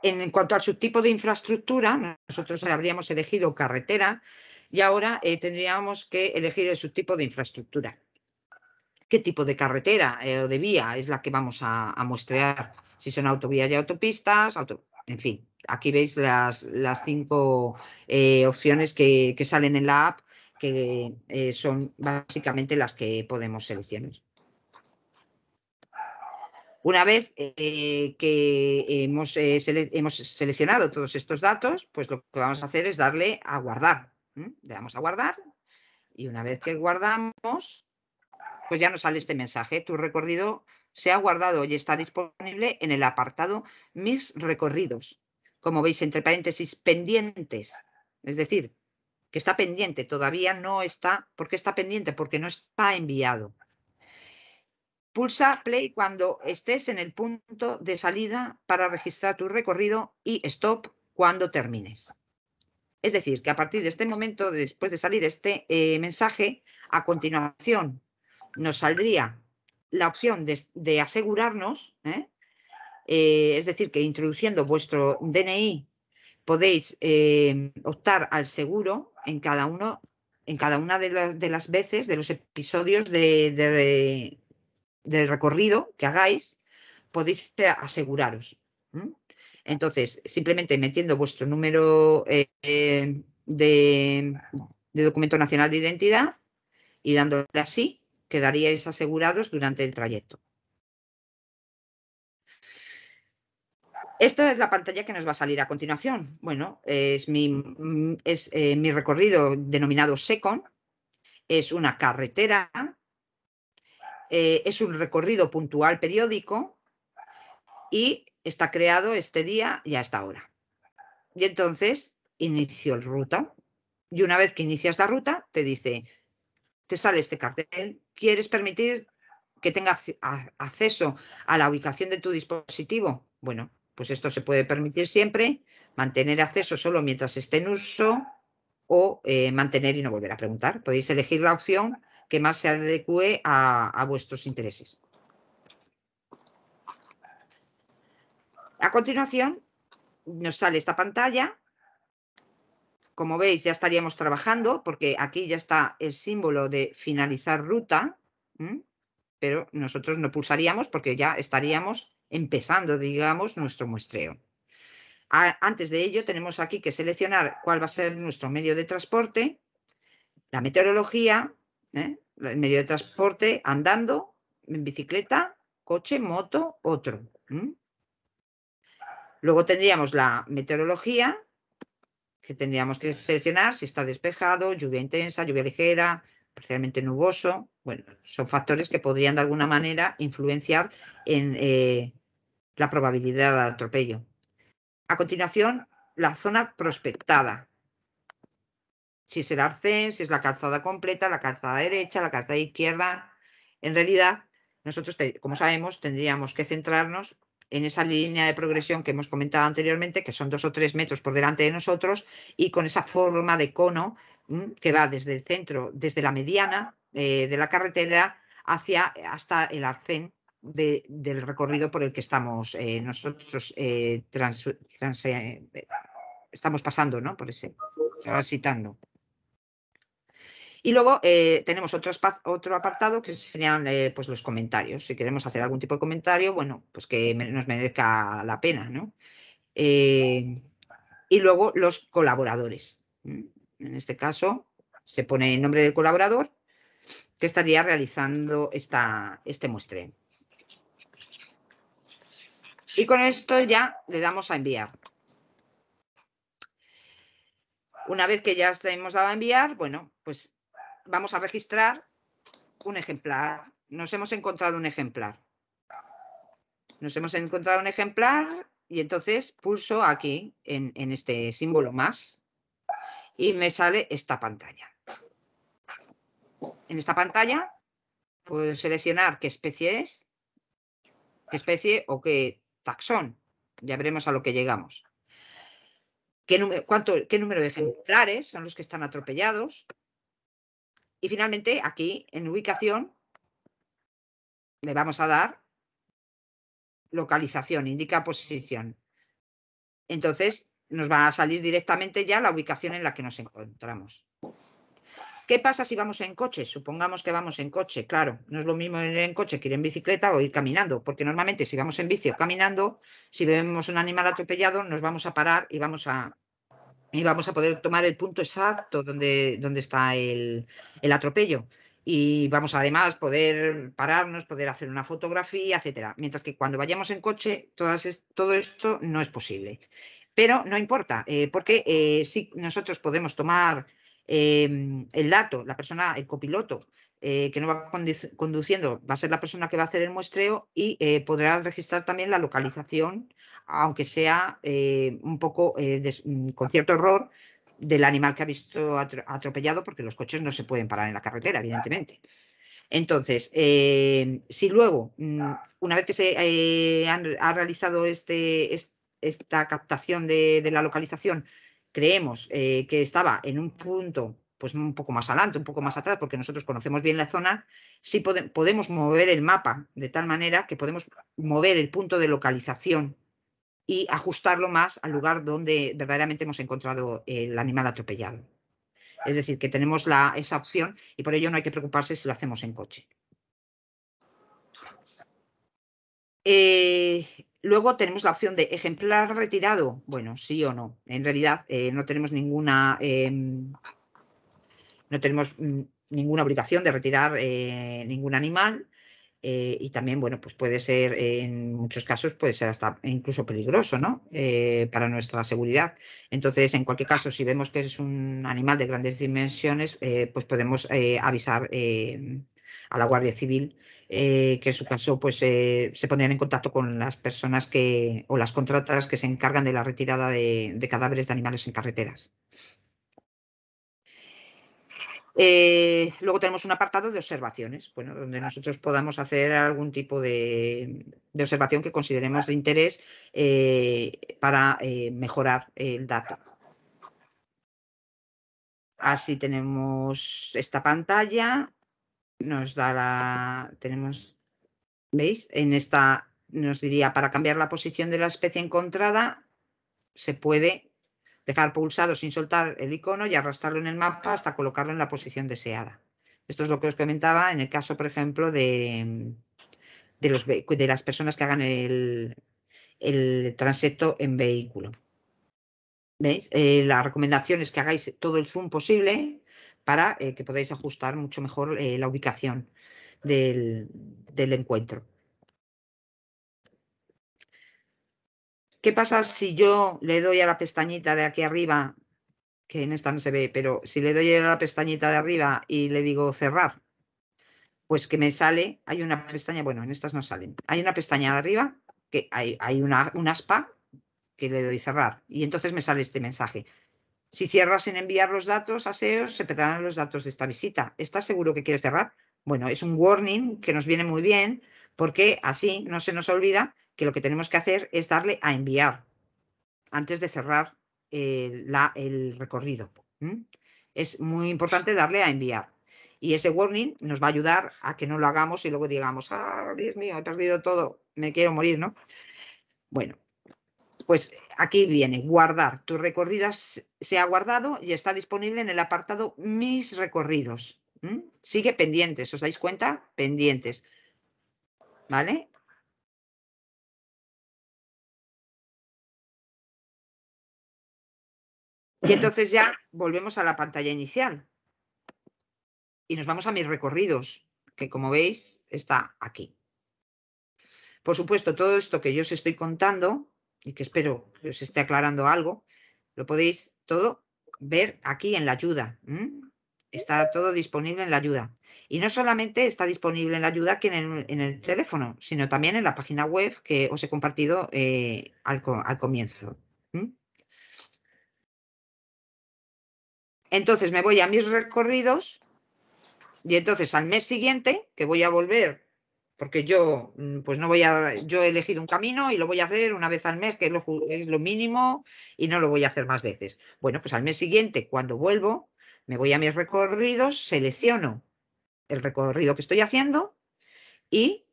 En, cuanto al subtipo de infraestructura, nosotros habríamos elegido carretera y ahora eh, tendríamos que elegir el subtipo de infraestructura. ¿Qué tipo de carretera o de vía es la que vamos a, a muestrear? Si son autovías y autopistas, en fin, Aquí veis las, cinco eh, opciones que, salen en la app, que eh, son básicamente las que podemos seleccionar. Una vez eh, que hemos, seleccionado todos estos datos, pues lo que vamos a hacer es darle a guardar. Le damos a guardar y una vez que guardamos, pues ya nos sale este mensaje. Tu recorrido se ha guardado y está disponible en el apartado Mis recorridos como veis entre paréntesis, pendientes. Es decir, que está pendiente, todavía no está. ¿Por qué está pendiente? Porque no está enviado. Pulsa play cuando estés en el punto de salida para registrar tu recorrido y stop cuando termines. Es decir, que a partir de este momento, después de salir este eh, mensaje, a continuación nos saldría la opción de, asegurarnos, ¿eh? Eh, es decir, que introduciendo vuestro DNI podéis eh, optar al seguro en cada uno, en cada una de, las veces de los episodios de, recorrido que hagáis, podéis eh, aseguraros. Entonces, simplemente metiendo vuestro número de, de documento nacional de identidad y dándole así, quedaríais asegurados durante el trayecto. Esta es la pantalla que nos va a salir a continuación. Bueno, es mi, eh, recorrido denominado SECON. Es una carretera. Eh, es un recorrido puntual periódico. Y está creado este día y a esta hora. Y entonces inicio el ruta. Y una vez que inicias la ruta, te dice, te sale este cartel. ¿Quieres permitir que tenga acceso a la ubicación de tu dispositivo? Bueno, pues esto se puede permitir siempre, mantener acceso solo mientras esté en uso o eh, mantener y no volver a preguntar. Podéis elegir la opción que más se adecue a, vuestros intereses. A continuación, nos sale esta pantalla. Como veis, ya estaríamos trabajando porque aquí ya está el símbolo de finalizar ruta, pero nosotros no pulsaríamos porque ya estaríamos empezando, digamos, nuestro muestreo. antes de ello, tenemos aquí que seleccionar cuál va a ser nuestro medio de transporte, la meteorología, ¿eh? el medio de transporte andando, en bicicleta, coche, moto, otro. Luego tendríamos la meteorología, que tendríamos que seleccionar si está despejado, lluvia intensa, lluvia ligera, parcialmente nuboso. Bueno, son factores que podrían de alguna manera influenciar en eh, la probabilidad de atropello. A continuación, la zona prospectada. Si es el arcén, si es la calzada completa, la calzada derecha, la calzada izquierda. En realidad, nosotros, como sabemos, tendríamos que centrarnos en esa línea de progresión que hemos comentado anteriormente, que son dos o tres metros por delante de nosotros, y con esa forma de cono mm, que va desde el centro, desde la mediana eh, de la carretera hacia hasta el arcén del recorrido por el que estamos eh, nosotros eh, eh, estamos pasando, ¿no? Por ese, transitando. Y luego tenemos otro, otro apartado que serían pues los comentarios. Si queremos hacer algún tipo de comentario, bueno, pues que nos merezca la pena, ¿no? y luego los colaboradores. En este caso se pone el nombre del colaborador que estaría realizando esta, este muestreo. Y con esto ya le damos a enviar. Una vez que ya hemos dado a enviar, bueno, pues vamos a registrar un ejemplar. Nos hemos encontrado un ejemplar. Nos hemos encontrado un ejemplar y entonces pulso aquí en, este símbolo más y me sale esta pantalla. En esta pantalla puedo seleccionar qué especie es, qué especie o qué taxón. Ya veremos a lo que llegamos. ¿Qué, número, ¿Qué número de ejemplares son los que están atropellados? Y finalmente, aquí, en ubicación, le vamos a dar localización, indica posición. Entonces, nos va a salir directamente ya la ubicación en la que nos encontramos. ¿Qué pasa si vamos en coche? Supongamos que vamos en coche, claro, no es lo mismo ir en coche que ir en bicicleta o ir caminando, porque normalmente si vamos en bici caminando, si vemos un animal atropellado, nos vamos a parar y vamos a, y vamos a poder tomar el punto exacto donde, donde está el, atropello y vamos además poder pararnos, poder hacer una fotografía, etcétera. Mientras que cuando vayamos en coche, todo esto no es posible. Pero no importa, eh, porque eh, si nosotros podemos tomar Em, el dato, la persona, el copiloto eh, que no va conduciendo, va a ser la persona que va a hacer el muestreo y eh, podrá registrar también la localización, aunque sea eh, un poco mm, con cierto error del animal que ha visto atropellado, porque los coches no se pueden parar en la carretera, evidentemente. Entonces, si luego, mm, una vez que se ha realizado este, esta captación de, la localización, creemos eh, que estaba en un punto pues un poco más adelante, un poco más atrás, porque nosotros conocemos bien la zona, sí podemos mover el mapa de tal manera que podemos mover el punto de localización y ajustarlo más al lugar donde verdaderamente hemos encontrado el animal atropellado. Es decir, que tenemos la, esa opción y por ello no hay que preocuparse si lo hacemos en coche. Eh, Luego tenemos la opción de ejemplar retirado. Bueno, sí o no. En realidad eh, no tenemos ninguna. Em, no tenemos mm, ninguna obligación de retirar eh, ningún animal. Eh, y también, bueno, pues puede ser, en muchos casos, puede ser hasta incluso peligroso, ¿no? para nuestra seguridad. Entonces, en cualquier caso, si vemos que es un animal de grandes dimensiones, pues podemos avisar em, a la Guardia Civil eh, que en su caso pues eh, se pondrían en contacto con las personas que o las contratas que se encargan de la retirada de, cadáveres de animales en carreteras. Eh, luego tenemos un apartado de observaciones, donde nosotros podamos hacer algún tipo de observación que consideremos de interés para mejorar el dato. Así tenemos esta pantalla nos da la, tenemos, ¿veis? En esta nos diría, para cambiar la posición de la especie encontrada, se puede dejar pulsado sin soltar el icono y arrastrarlo en el mapa hasta colocarlo en la posición deseada. Esto es lo que os comentaba en el caso, por ejemplo, de, de, los, de las personas que hagan el, el transecto en vehículo. ¿Veis? Eh, la recomendación es que hagáis todo el zoom posible para eh, que podáis ajustar mucho mejor eh, la ubicación del, encuentro. ¿Qué pasa si yo le doy a la pestañita de aquí arriba, que en esta no se ve, pero si le doy a la pestañita de arriba y le digo cerrar? Pues que me sale, hay una pestaña, bueno, en estas no salen, hay una pestaña de arriba, que hay, hay una, un aspa que le doy cerrar y entonces me sale este mensaje. Si cierras en enviar los datos a SEO, se perderán los datos de esta visita. ¿Estás seguro que quieres cerrar? Bueno, es un warning que nos viene muy bien porque así no se nos olvida que lo que tenemos que hacer es darle a enviar antes de cerrar eh, la, el recorrido. Es muy importante darle a enviar. Y ese warning nos va a ayudar a que no lo hagamos y luego digamos, ah, Dios mío, he perdido todo, me quiero morir, ¿no? Bueno, pues aquí viene, guardar. tus recorridos, se ha guardado y está disponible en el apartado Mis recorridos. Sigue pendientes, ¿os dais cuenta? Pendientes. ¿Vale? Y <clears throat> entonces ya volvemos a la pantalla inicial. Y nos vamos a mis recorridos, que como veis está aquí. Por supuesto, todo esto que yo os estoy contando y que espero que os esté aclarando algo, lo podéis todo ver aquí en la ayuda. Está todo disponible en la ayuda. Y no solamente está disponible en la ayuda aquí en el, teléfono, sino también en la página web que os he compartido eh, al, comienzo. Entonces me voy a mis recorridos y entonces al mes siguiente, que voy a volver porque yo mm, pues no voy a yo he elegido un camino y lo voy a hacer una vez al mes que es lo, mínimo y no lo voy a hacer más veces bueno pues al mes siguiente cuando vuelvo me voy a mis recorridos selecciono el recorrido que estoy haciendo y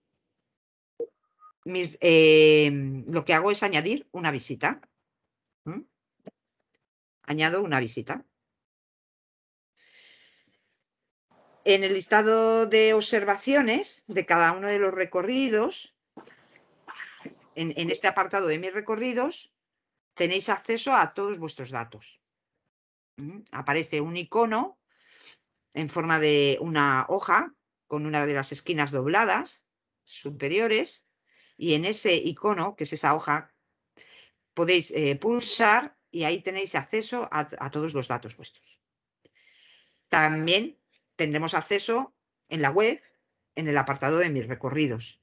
em, lo que hago es añadir una visita añado una visita en el listado de observaciones de cada uno de los recorridos, en, este apartado de mis recorridos, tenéis acceso a todos vuestros datos. Mm, aparece un icono en forma de una hoja con una de las esquinas dobladas superiores y en ese icono, que es esa hoja, podéis eh, pulsar y ahí tenéis acceso a, a todos los datos vuestros. También tendremos acceso en la web, en el apartado de mis recorridos.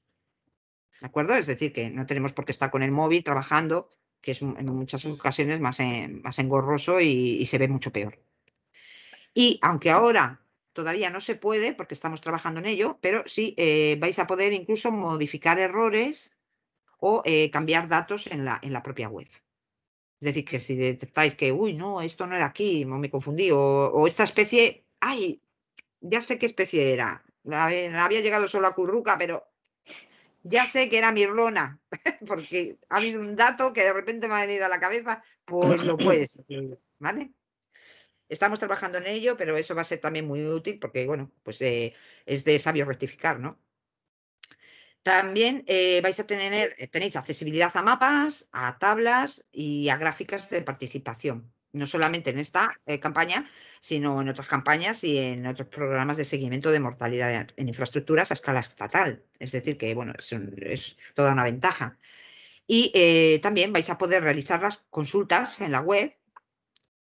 ¿De acuerdo? Es decir, que no tenemos por qué estar con el móvil trabajando, que es en muchas ocasiones más, engorroso y, se ve mucho peor. Y aunque ahora todavía no se puede porque estamos trabajando en ello, pero sí eh, vais a poder incluso modificar errores o eh, cambiar datos en la, propia web. Es decir, que si detectáis que, uy, no, esto no era aquí, me confundí, o, o esta especie, ay, ya sé qué especie era. Había llegado solo a Curruca, pero ya sé que era Mirlona, <laughs> porque ha habido un dato que de repente me ha venido a la cabeza, pues lo puedes ¿vale? Estamos trabajando en ello, pero eso va a ser también muy útil porque, bueno, pues eh, es de sabio rectificar, ¿no? También eh, vais a tener, eh, tenéis accesibilidad a mapas, a tablas y a gráficas de participación no solamente en esta eh, campaña, sino en otras campañas y en otros programas de seguimiento de mortalidad en infraestructuras a escala estatal. Es decir, que bueno, es, toda una ventaja. Y eh, también vais a poder realizar las consultas en la web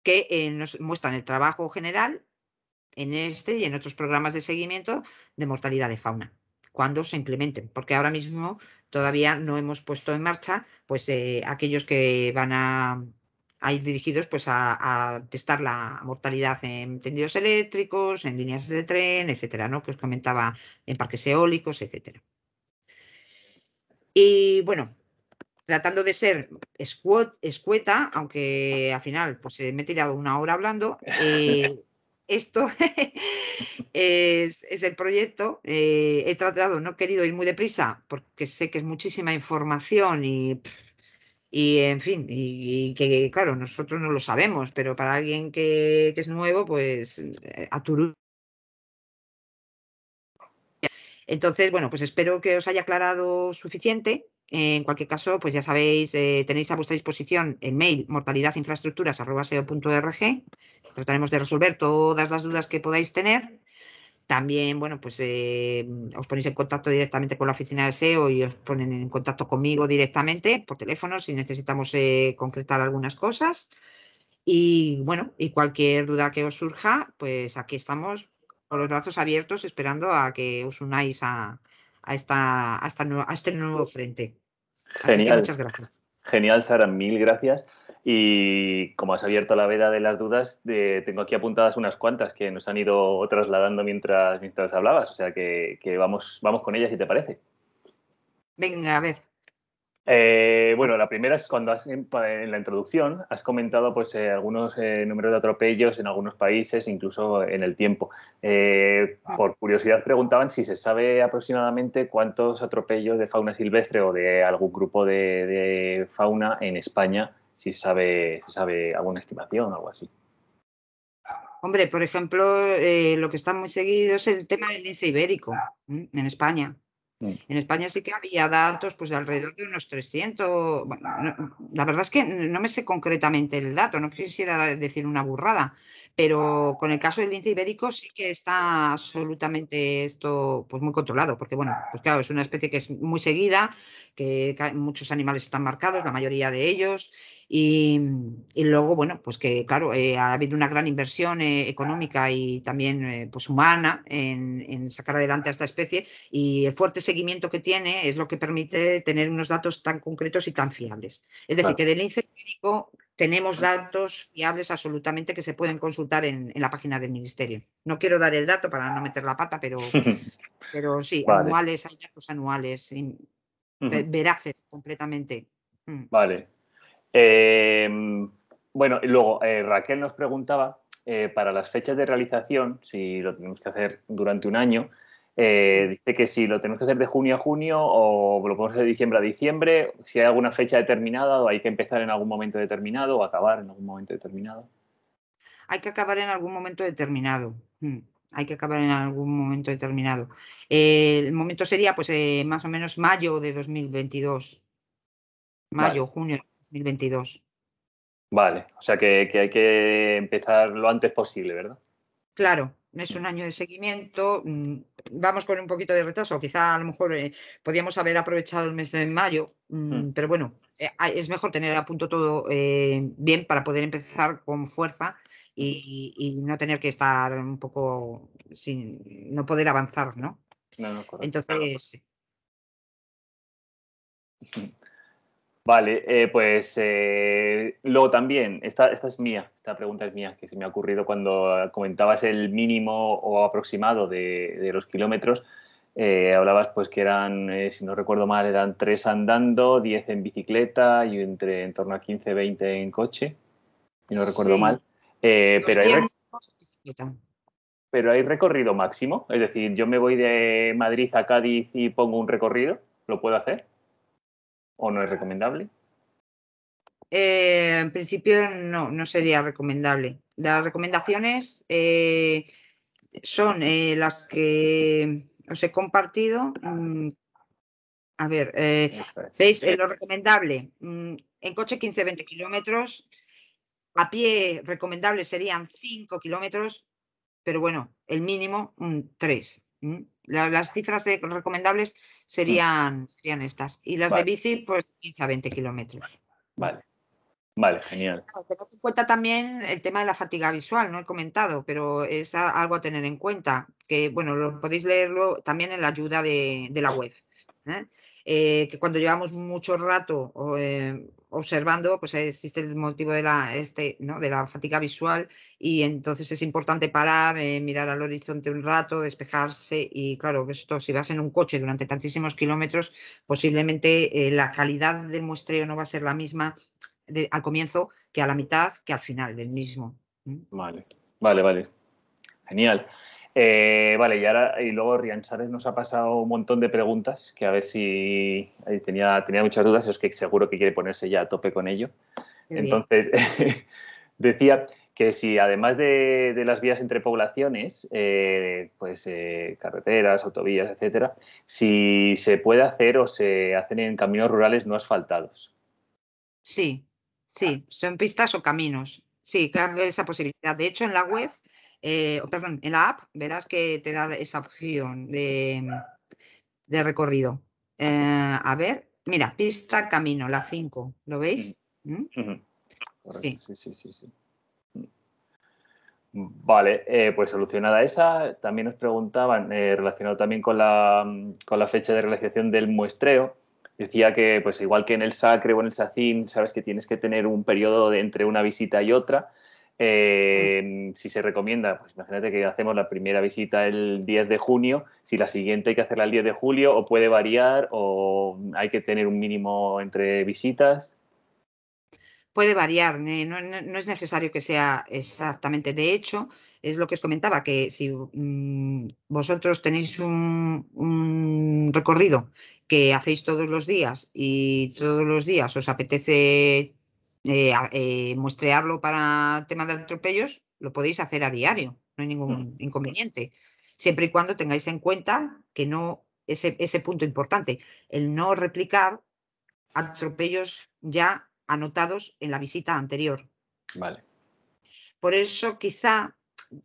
que eh, nos muestran el trabajo general en este y en otros programas de seguimiento de mortalidad de fauna cuando se implementen, porque ahora mismo todavía no hemos puesto en marcha pues aquellos que van a hay dirigidos pues, a, testar la mortalidad en tendidos eléctricos, en líneas de tren, etcétera, ¿no? que os comentaba en parques eólicos, etcétera. Y bueno, tratando de ser escueta, aunque al final pues, eh, me he tirado una hora hablando, eh, <laughs> esto <laughs> es, el proyecto. Eh, he tratado, no he querido ir muy deprisa porque sé que es muchísima información y y en fin, y, que claro, nosotros no lo sabemos, pero para alguien que, es nuevo, pues eh, a Turu. Entonces, bueno, pues espero que os haya aclarado suficiente. En cualquier caso, pues ya sabéis, eh, tenéis a vuestra disposición el mail mortalidadinfraestructuras.org. Trataremos de resolver todas las dudas que podáis tener. También, bueno, pues eh, os ponéis en contacto directamente con la oficina de SEO y os ponen en contacto conmigo directamente por teléfono si necesitamos eh, concretar algunas cosas. Y bueno, y cualquier duda que os surja, pues aquí estamos con los brazos abiertos esperando a que os unáis a, esta, a este nuevo frente. Genial. muchas gracias. Genial, Sara, mil gracias. Y como has abierto la veda de las dudas, tengo aquí apuntadas unas cuantas que nos han ido trasladando mientras, mientras hablabas. O sea que, vamos, vamos con ellas, si te parece. Venga, a ver. Eh, bueno, la primera es cuando em, en, la introducción has comentado pues, eh, algunos eh, números de atropellos en algunos países, incluso en el tiempo. Eh, ah. por curiosidad preguntaban si se sabe aproximadamente cuántos atropellos de fauna silvestre o de algún grupo de, fauna en España, si se sabe, se sabe alguna estimación o algo así. Hombre, por ejemplo, lo que está muy seguido es el tema del lince ibérico en España. Mm. En España sí que había datos pues de alrededor de unos 300. la verdad es que no me sé concretamente el dato, no quisiera decir una burrada, pero con el caso del lince ibérico sí que está absolutamente esto pues muy controlado, porque bueno, pues claro, es una especie que es muy seguida que muchos animales están marcados, la mayoría de ellos, y, luego, bueno, pues que claro, eh, ha habido una gran inversión eh, económica y también eh, pues humana en, sacar adelante a esta especie y el fuerte seguimiento que tiene es lo que permite tener unos datos tan concretos y tan fiables. Es decir, que del incendio tenemos datos fiables absolutamente que se pueden consultar en, la página del Ministerio. No quiero dar el dato para no meter la pata, pero, <laughs> pero sí, anuales, hay datos anuales veraces completamente. Mm. Vale. Em, bueno, y luego eh, Raquel nos preguntaba eh, para las fechas de realización, si lo tenemos que hacer durante un año, eh, dice que si lo tenemos que hacer de junio a junio o lo podemos hacer de diciembre a diciembre, si hay alguna fecha determinada o hay que empezar en algún momento determinado o acabar en algún momento determinado. Hay que acabar en algún momento determinado. Mm hay que acabar en algún momento determinado. Eh, el momento sería pues eh, más o menos mayo de 2022. Mayo, junio de 2022. Vale, o sea que, hay que empezar lo antes posible, ¿verdad? Claro, es mm. un año de seguimiento. Mm, vamos con un poquito de retraso. Quizá a lo mejor eh, podíamos haber aprovechado el mes de mayo, mm, pero bueno, es mejor tener a punto todo bien para poder empezar con fuerza y, no tener que estar un poco sin no poder avanzar, ¿no? no, no Entonces. Pues. Vale, eh, pues eh, luego también, esta, esta es mía, esta pregunta es mía, que se me ha ocurrido cuando comentabas el mínimo o aproximado de, de los kilómetros. Eh, hablabas pues que eran, si no recuerdo mal, eran tres andando, Diez en bicicleta y entre en torno a 15, 20 en coche, si no recuerdo mal. Eh, pero, hay pero hay recorrido máximo, es decir, yo me voy de Madrid a Cádiz y pongo un recorrido, ¿lo puedo hacer? ¿O no es recomendable? Eh, en principio no, no sería recomendable. Las recomendaciones eh, son las que os he compartido. Mm, a ver, veis, lo recomendable, mm, en coche 15-20 kilómetros, a pie recomendable serían 5 kilómetros, pero bueno, el mínimo 3. las cifras recomendables serían, serían estas. Y las de bici, pues 15 a 20 kilómetros. Vale. Vale, genial. tened en cuenta también el tema de la fatiga visual, no he comentado, pero es algo a tener en cuenta, que bueno, lo podéis leerlo también en la ayuda de, la web. ¿eh? Eh, que cuando llevamos mucho rato eh, observando, pues existe el motivo de la, este, ¿no? de la fatiga visual y entonces es importante parar, eh, mirar al horizonte un rato, despejarse y claro, pues esto si vas en un coche durante tantísimos kilómetros, posiblemente la calidad del muestreo no va a ser la misma al comienzo que a la mitad que al final del mismo. Vale, vale, vale. Genial. Eh, vale, y ahora y luego Rian nos ha pasado un montón de preguntas que a ver si tenía, tenía muchas dudas, es que seguro que quiere ponerse ya a tope con ello. Entonces, <laughs> decía que si además de, las vías entre poblaciones, eh, pues eh, carreteras, autovías, etcétera, si se puede hacer o se hacen en caminos rurales no asfaltados. Sí, sí, son pistas o caminos. Sí, cabe esa posibilidad. De hecho, en la web eh, perdón, en la app, verás que te da esa opción de, mm, recorrido. Eh, a ver, mira, pista camino, la 5, ¿lo mm. veis? ¿Mm? sí. sí, sí, sí, Vale, eh, pues solucionada esa, también nos preguntaban, relacionado también con la, fecha de realización del muestreo, decía que pues igual que en el SACRE o en el SACIN, sabes que tienes que tener un periodo entre una visita y otra, eh, si se recomienda, pues imagínate que hacemos la primera visita el 10 de junio, si la siguiente hay que hacerla el 10 de julio o puede variar o hay que tener un mínimo entre visitas. Puede variar, ¿eh? no, es necesario que sea exactamente. De hecho, es lo que os comentaba, que si mm, vosotros tenéis un recorrido que hacéis todos los días y todos los días os apetece eh, eh, muestrearlo para temas de atropellos, lo podéis hacer a diario, no hay mm. ningún inconveniente. Siempre y cuando tengáis en cuenta que no, ese, ese punto importante, el no replicar atropellos ya anotados en la visita anterior. Vale. Por eso quizá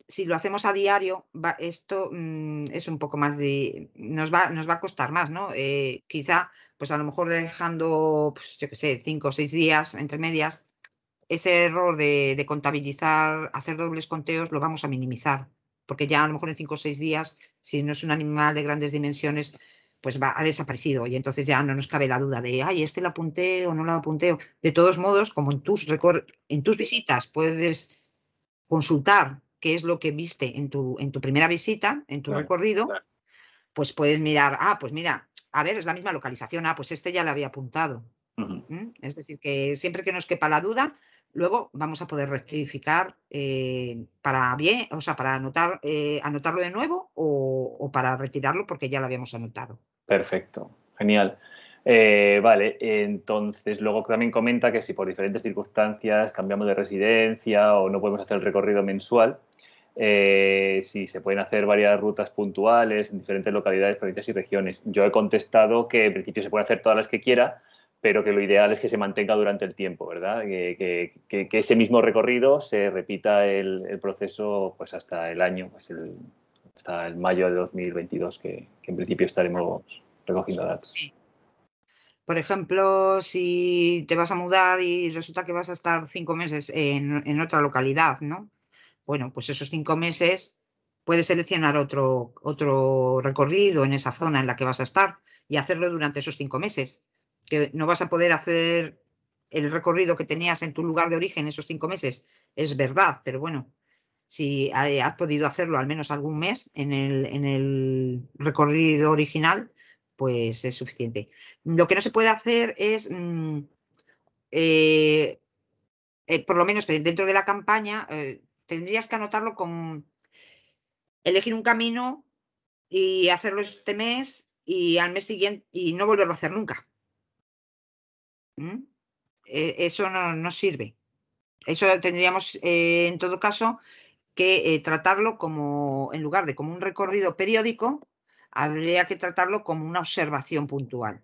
si lo hacemos a diario, esto mm, es un poco más de. Nos va, nos va a costar más, ¿no? Eh, quizá pues a lo mejor dejando, pues, yo qué sé, cinco o seis días entre medias, ese error de, contabilizar, hacer dobles conteos, lo vamos a minimizar, porque ya a lo mejor en cinco o seis días, si no es un animal de grandes dimensiones, pues va, ha desaparecido y entonces ya no nos cabe la duda de, ay, este lo apunté o no lo apunté. De todos modos, como en tus, en tus visitas puedes consultar qué es lo que viste en tu, en tu primera visita, en tu recorrido, pues puedes mirar, ah, pues mira, a ver, es la misma localización, ah, pues este ya lo había apuntado. ¿Mm? Es decir, que siempre que nos quepa la duda, luego vamos a poder rectificar eh, para bien, o sea, para anotar, eh, anotarlo de nuevo o, para retirarlo porque ya lo habíamos anotado. Perfecto, genial. Eh, vale, entonces luego también comenta que si por diferentes circunstancias cambiamos de residencia o no podemos hacer el recorrido mensual, eh, si se pueden hacer varias rutas puntuales en diferentes localidades, provincias y regiones. Yo he contestado que en principio se puede hacer todas las que quiera, pero que lo ideal es que se mantenga durante el tiempo, ¿verdad? Que, ese mismo recorrido se repita el, proceso pues hasta el año, pues, hasta el mayo de 2022, que, en principio estaremos recogiendo datos. Por ejemplo, si te vas a mudar y resulta que vas a estar cinco meses en otra localidad, ¿no? bueno, pues esos cinco meses puedes seleccionar otro, otro recorrido en esa zona en la que vas a estar y hacerlo durante esos cinco meses. Que no vas a poder hacer el recorrido que tenías en tu lugar de origen esos cinco meses, es verdad, pero bueno, si has podido hacerlo al menos algún mes en el, recorrido original, pues es suficiente. Lo que no se puede hacer es, mm, eh, eh, por lo menos eh, dentro de la campaña, tendrías que anotarlo con elegir un camino y hacerlo este mes y al mes siguiente y no volverlo a hacer nunca. ¿Mm? E, eso no, sirve. Eso tendríamos eh, en todo caso que eh, tratarlo como, en lugar de como un recorrido periódico, habría que tratarlo como una observación puntual.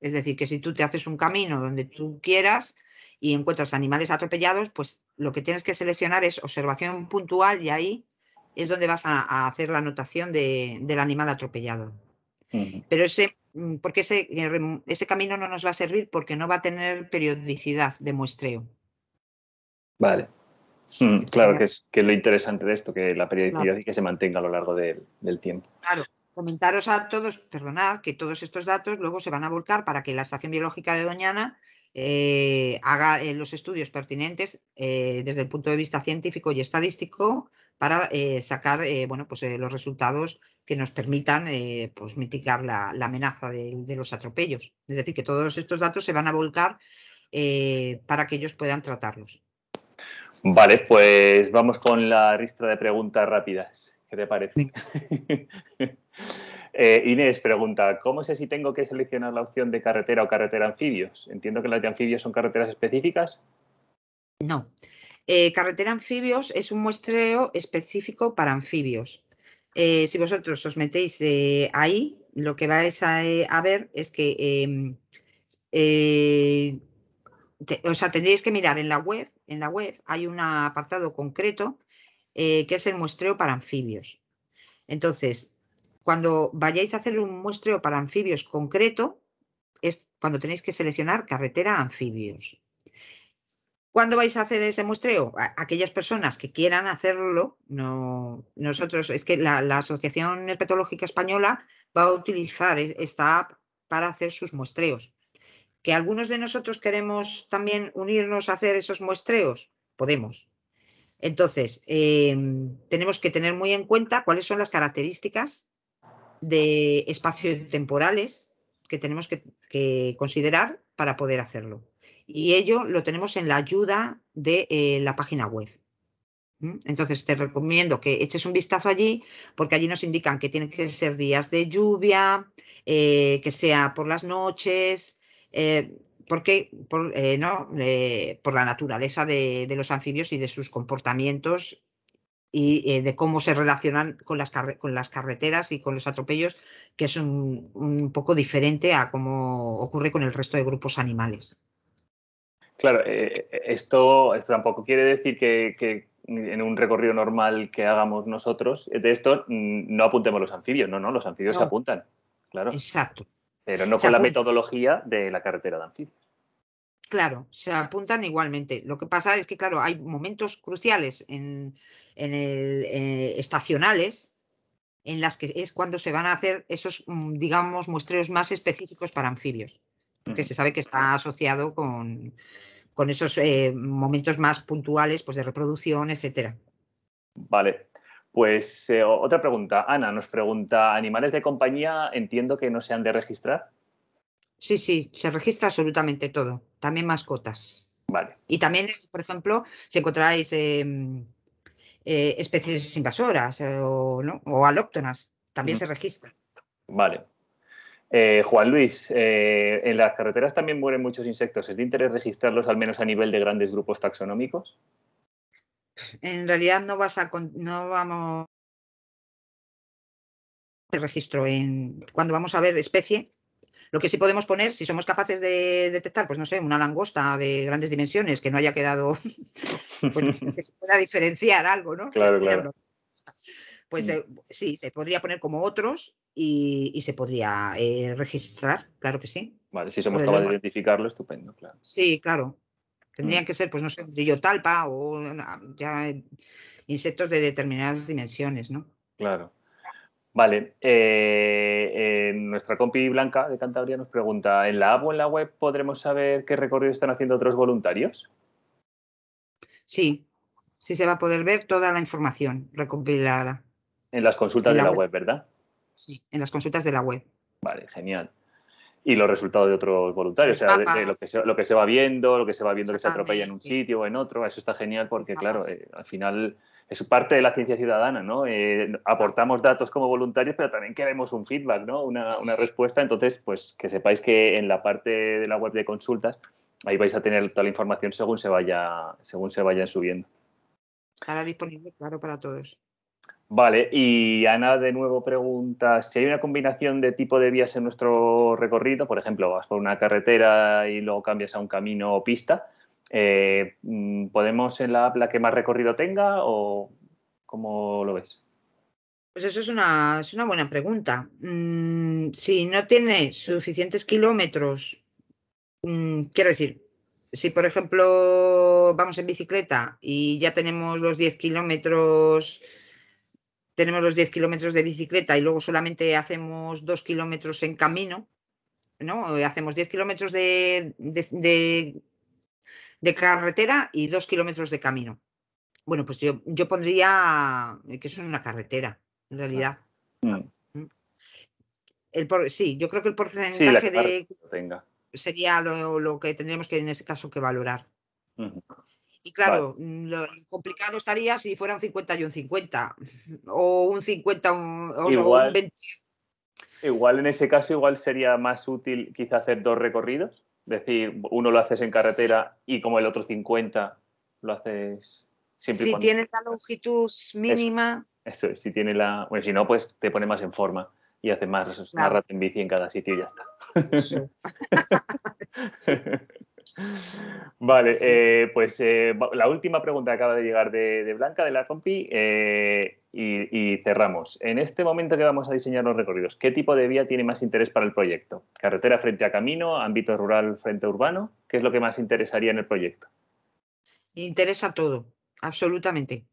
Es decir, que si tú te haces un camino donde tú quieras, y encuentras animales atropellados, pues lo que tienes que seleccionar es observación puntual y ahí es donde vas a, hacer la anotación del animal atropellado. Pero ese, mm, porque eh, ese, camino no nos va a servir porque no va a tener periodicidad de muestreo. Vale. Mm, claro, que es, lo interesante de esto, que la periodicidad y que se mantenga a lo largo del tiempo. Claro, comentaros a todos, perdonad, que todos estos datos luego se van a volcar para que la estación biológica de Doñana eh, haga eh, los estudios pertinentes eh, desde el punto de vista científico y estadístico para sacar bueno, pues, los resultados que nos permitan pues, mitigar la, amenaza de, de, los atropellos. Es decir, que todos estos datos se van a volcar para que ellos puedan tratarlos. Vale, pues vamos con la ristra de preguntas rápidas. ¿Qué te parece? <laughs> Eh, Inés pregunta, ¿cómo sé si tengo que seleccionar la opción de carretera o carretera anfibios? Entiendo que las de anfibios son carreteras específicas. No. Eh, carretera anfibios es un muestreo específico para anfibios. Eh, si vosotros os metéis ahí, lo que vais a, ver es que em, o sea, que mirar en la web, en la web hay un apartado concreto que es el muestreo para anfibios. Entonces, cuando vayáis a hacer un muestreo para anfibios concreto, es cuando tenéis que seleccionar carretera anfibios. ¿Cuándo vais a hacer ese muestreo? aquellas personas que quieran hacerlo, nosotros, es que la, Asociación Herpetológica Española va a utilizar e, esta app para hacer sus muestreos. ¿Que algunos de nosotros queremos también unirnos a hacer esos muestreos? Podemos. Entonces, em, tenemos que tener muy en cuenta cuáles son las características de espacios temporales que tenemos que, considerar para poder hacerlo. Y ello lo tenemos en la ayuda de eh, la página web. ¿Mm? Entonces te recomiendo que eches un vistazo allí porque allí nos indican que tienen que ser días de lluvia, eh, que sea por las noches, porque eh, por, no, por la naturaleza de, de, los anfibios y de sus comportamientos y eh, de cómo se relacionan con las, con las carreteras y con los atropellos, que es un, poco diferente a cómo ocurre con el resto de grupos animales. Claro, eh, esto, tampoco quiere decir que, en un recorrido normal que hagamos nosotros eh, de esto mm, no apuntemos los anfibios, no, no, los anfibios se apuntan, claro. Exacto. Pero no con la metodología de la carretera de anfibios. Claro, se apuntan igualmente. Lo que pasa es que, claro, hay momentos cruciales en, el, eh, estacionales en las que es cuando se van a hacer esos, mm, digamos, muestreos más específicos para anfibios, porque se sabe que está asociado con, esos eh, momentos más puntuales pues, de reproducción, etcétera. Vale. Pues eh, otra pregunta. Ana nos pregunta, ¿animales de compañía entiendo que no se han de registrar? Sí, sí, se registra absolutamente todo, también mascotas. Vale. Y también, por ejemplo, si encontráis em, eh, especies invasoras eh, o, alóctonas, también se registra. Vale. Eh, Juan Luis, ¿en las carreteras también mueren muchos insectos? ¿Es de interés registrarlos al menos a nivel de grandes grupos taxonómicos? En realidad no vas a no vamos registro en cuando vamos a ver especie lo que sí podemos poner, si somos capaces de detectar, pues no sé, una langosta de grandes dimensiones que no haya quedado, <laughs> que se pueda diferenciar algo, ¿no? Claro, claro. Pues eh, sí, se podría poner como otros y, se podría eh, registrar, claro que sí. Vale, si somos capaces de identificarlo, estupendo, claro. Sí, claro. Tendrían mm. que ser, pues no sé, un talpa o ah, ya insectos de determinadas dimensiones, ¿no? Claro. Vale, eh, eh, nuestra compi Blanca de Cantabria nos pregunta, ¿en la app o en la web podremos saber qué recorrido están haciendo otros voluntarios? Sí, sí se va a poder ver toda la información recopilada. En las consultas de la web. ¿verdad? Sí, en las consultas de la web. Vale, genial y los resultados de otros voluntarios, o sea, lo, que se, lo, que se, va viendo, lo que se va viendo que se atropella en un sitio o en otro, eso está genial porque, claro, eh, al final es parte de la ciencia ciudadana, ¿no? Eh, aportamos datos como voluntarios, pero también queremos un feedback, ¿no? Una, respuesta. Entonces, pues que sepáis que en la parte de la web de consultas, ahí vais a tener toda la información según se vaya, según se vayan subiendo. Ahora disponible, claro, para todos. Vale, y Ana de nuevo pregunta si hay una combinación de tipo de vías en nuestro recorrido, por ejemplo, vas por una carretera y luego cambias a un camino o pista, eh, mm, ¿podemos en la app la que más recorrido tenga o cómo lo ves? Pues eso es una, es una buena pregunta. Mm, si no tiene suficientes kilómetros, mm, quiero decir, si por ejemplo vamos en bicicleta y ya tenemos los 10 kilómetros, tenemos los 10 kilómetros de bicicleta y luego solamente hacemos 2 kilómetros en camino, ¿no? Hacemos 10 kilómetros de de carretera y dos kilómetros de camino. Bueno, pues yo, yo pondría que eso es una carretera, en realidad. Mm. Mm. El sí, yo creo que el porcentaje de sería lo, que tendríamos que en ese caso que valorar. Y claro, mm, lo complicado estaría si fuera un 50 y un 50, o un 50 o un 20. Igual en ese caso, igual sería más útil quizá hacer dos recorridos decir, uno lo haces en carretera y como el otro 50 lo haces siempre. Si tienes la longitud mínima. Eso, si tiene la. Bueno, si no, pues te pone más en forma y hace más, en bici en cada sitio y ya está. sí. <laughs> <laughs> <laughs> Vale, eh, pues eh, la última pregunta acaba de llegar de, Blanca, de la compi, eh, y, cerramos. En este momento que vamos a diseñar los recorridos, ¿qué tipo de vía tiene más interés para el proyecto? ¿Carretera frente a camino, ámbito rural frente a urbano? ¿Qué es lo que más interesaría en el proyecto? Interesa todo, absolutamente.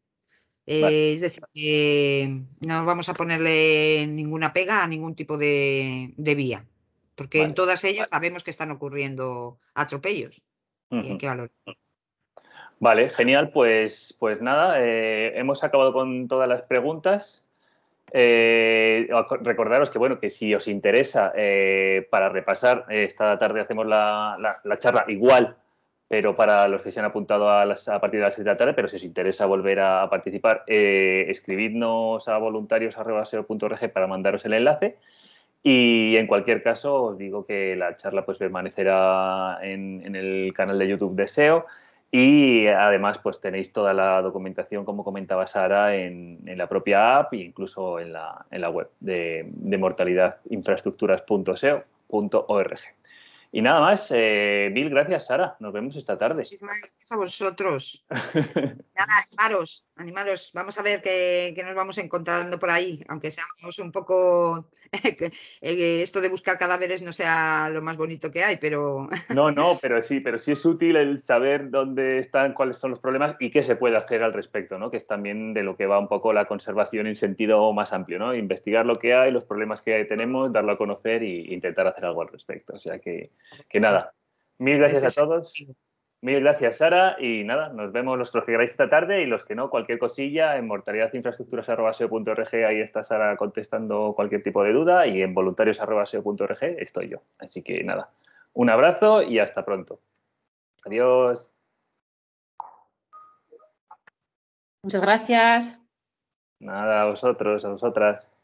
Es decir, no vamos a ponerle ninguna pega a ningún tipo de vía porque en todas ellas sabemos que están ocurriendo atropellos y Vale, genial, pues, pues nada, eh, hemos acabado con todas las preguntas. Eh, recordaros que bueno que si os interesa eh, para repasar esta tarde hacemos la, la, charla igual pero para los que se han apuntado a, las, a partir de las 6 de la tarde pero si os interesa volver a, participar escribidnos a voluntarios.org para mandaros el enlace y en cualquier caso, os digo que la charla pues, permanecerá en, el canal de YouTube de SEO. Y además, pues tenéis toda la documentación, como comentaba Sara, en, la propia app e incluso en la, en la web de, de mortalidadinfraestructuras.seo.org. Y nada más, Bill, eh, gracias Sara, nos vemos esta tarde. Muchísimas gracias a vosotros. <laughs> nada, animaros, animaros, vamos a ver qué, qué nos vamos encontrando por ahí, aunque seamos un poco <laughs> Eh, esto de buscar cadáveres no sea lo más bonito que hay, pero... No, no, <laughs> pero sí, pero sí es útil el saber dónde están, cuáles son los problemas y qué se puede hacer al respecto, ¿no? Que es también de lo que va un poco la conservación en sentido más amplio, ¿no? Investigar lo que hay, los problemas que tenemos, darlo a conocer e intentar hacer algo al respecto. O sea que, que nada, mil gracias pues a todos. Mil gracias, Sara. Y nada, nos vemos los que queráis esta tarde y los que no, cualquier cosilla en mortalidadinfraestructuras.org. E ahí está Sara contestando cualquier tipo de duda y en voluntarios.org e estoy yo. Así que nada, un abrazo y hasta pronto. Adiós. Muchas gracias. Nada, a vosotros, a vosotras.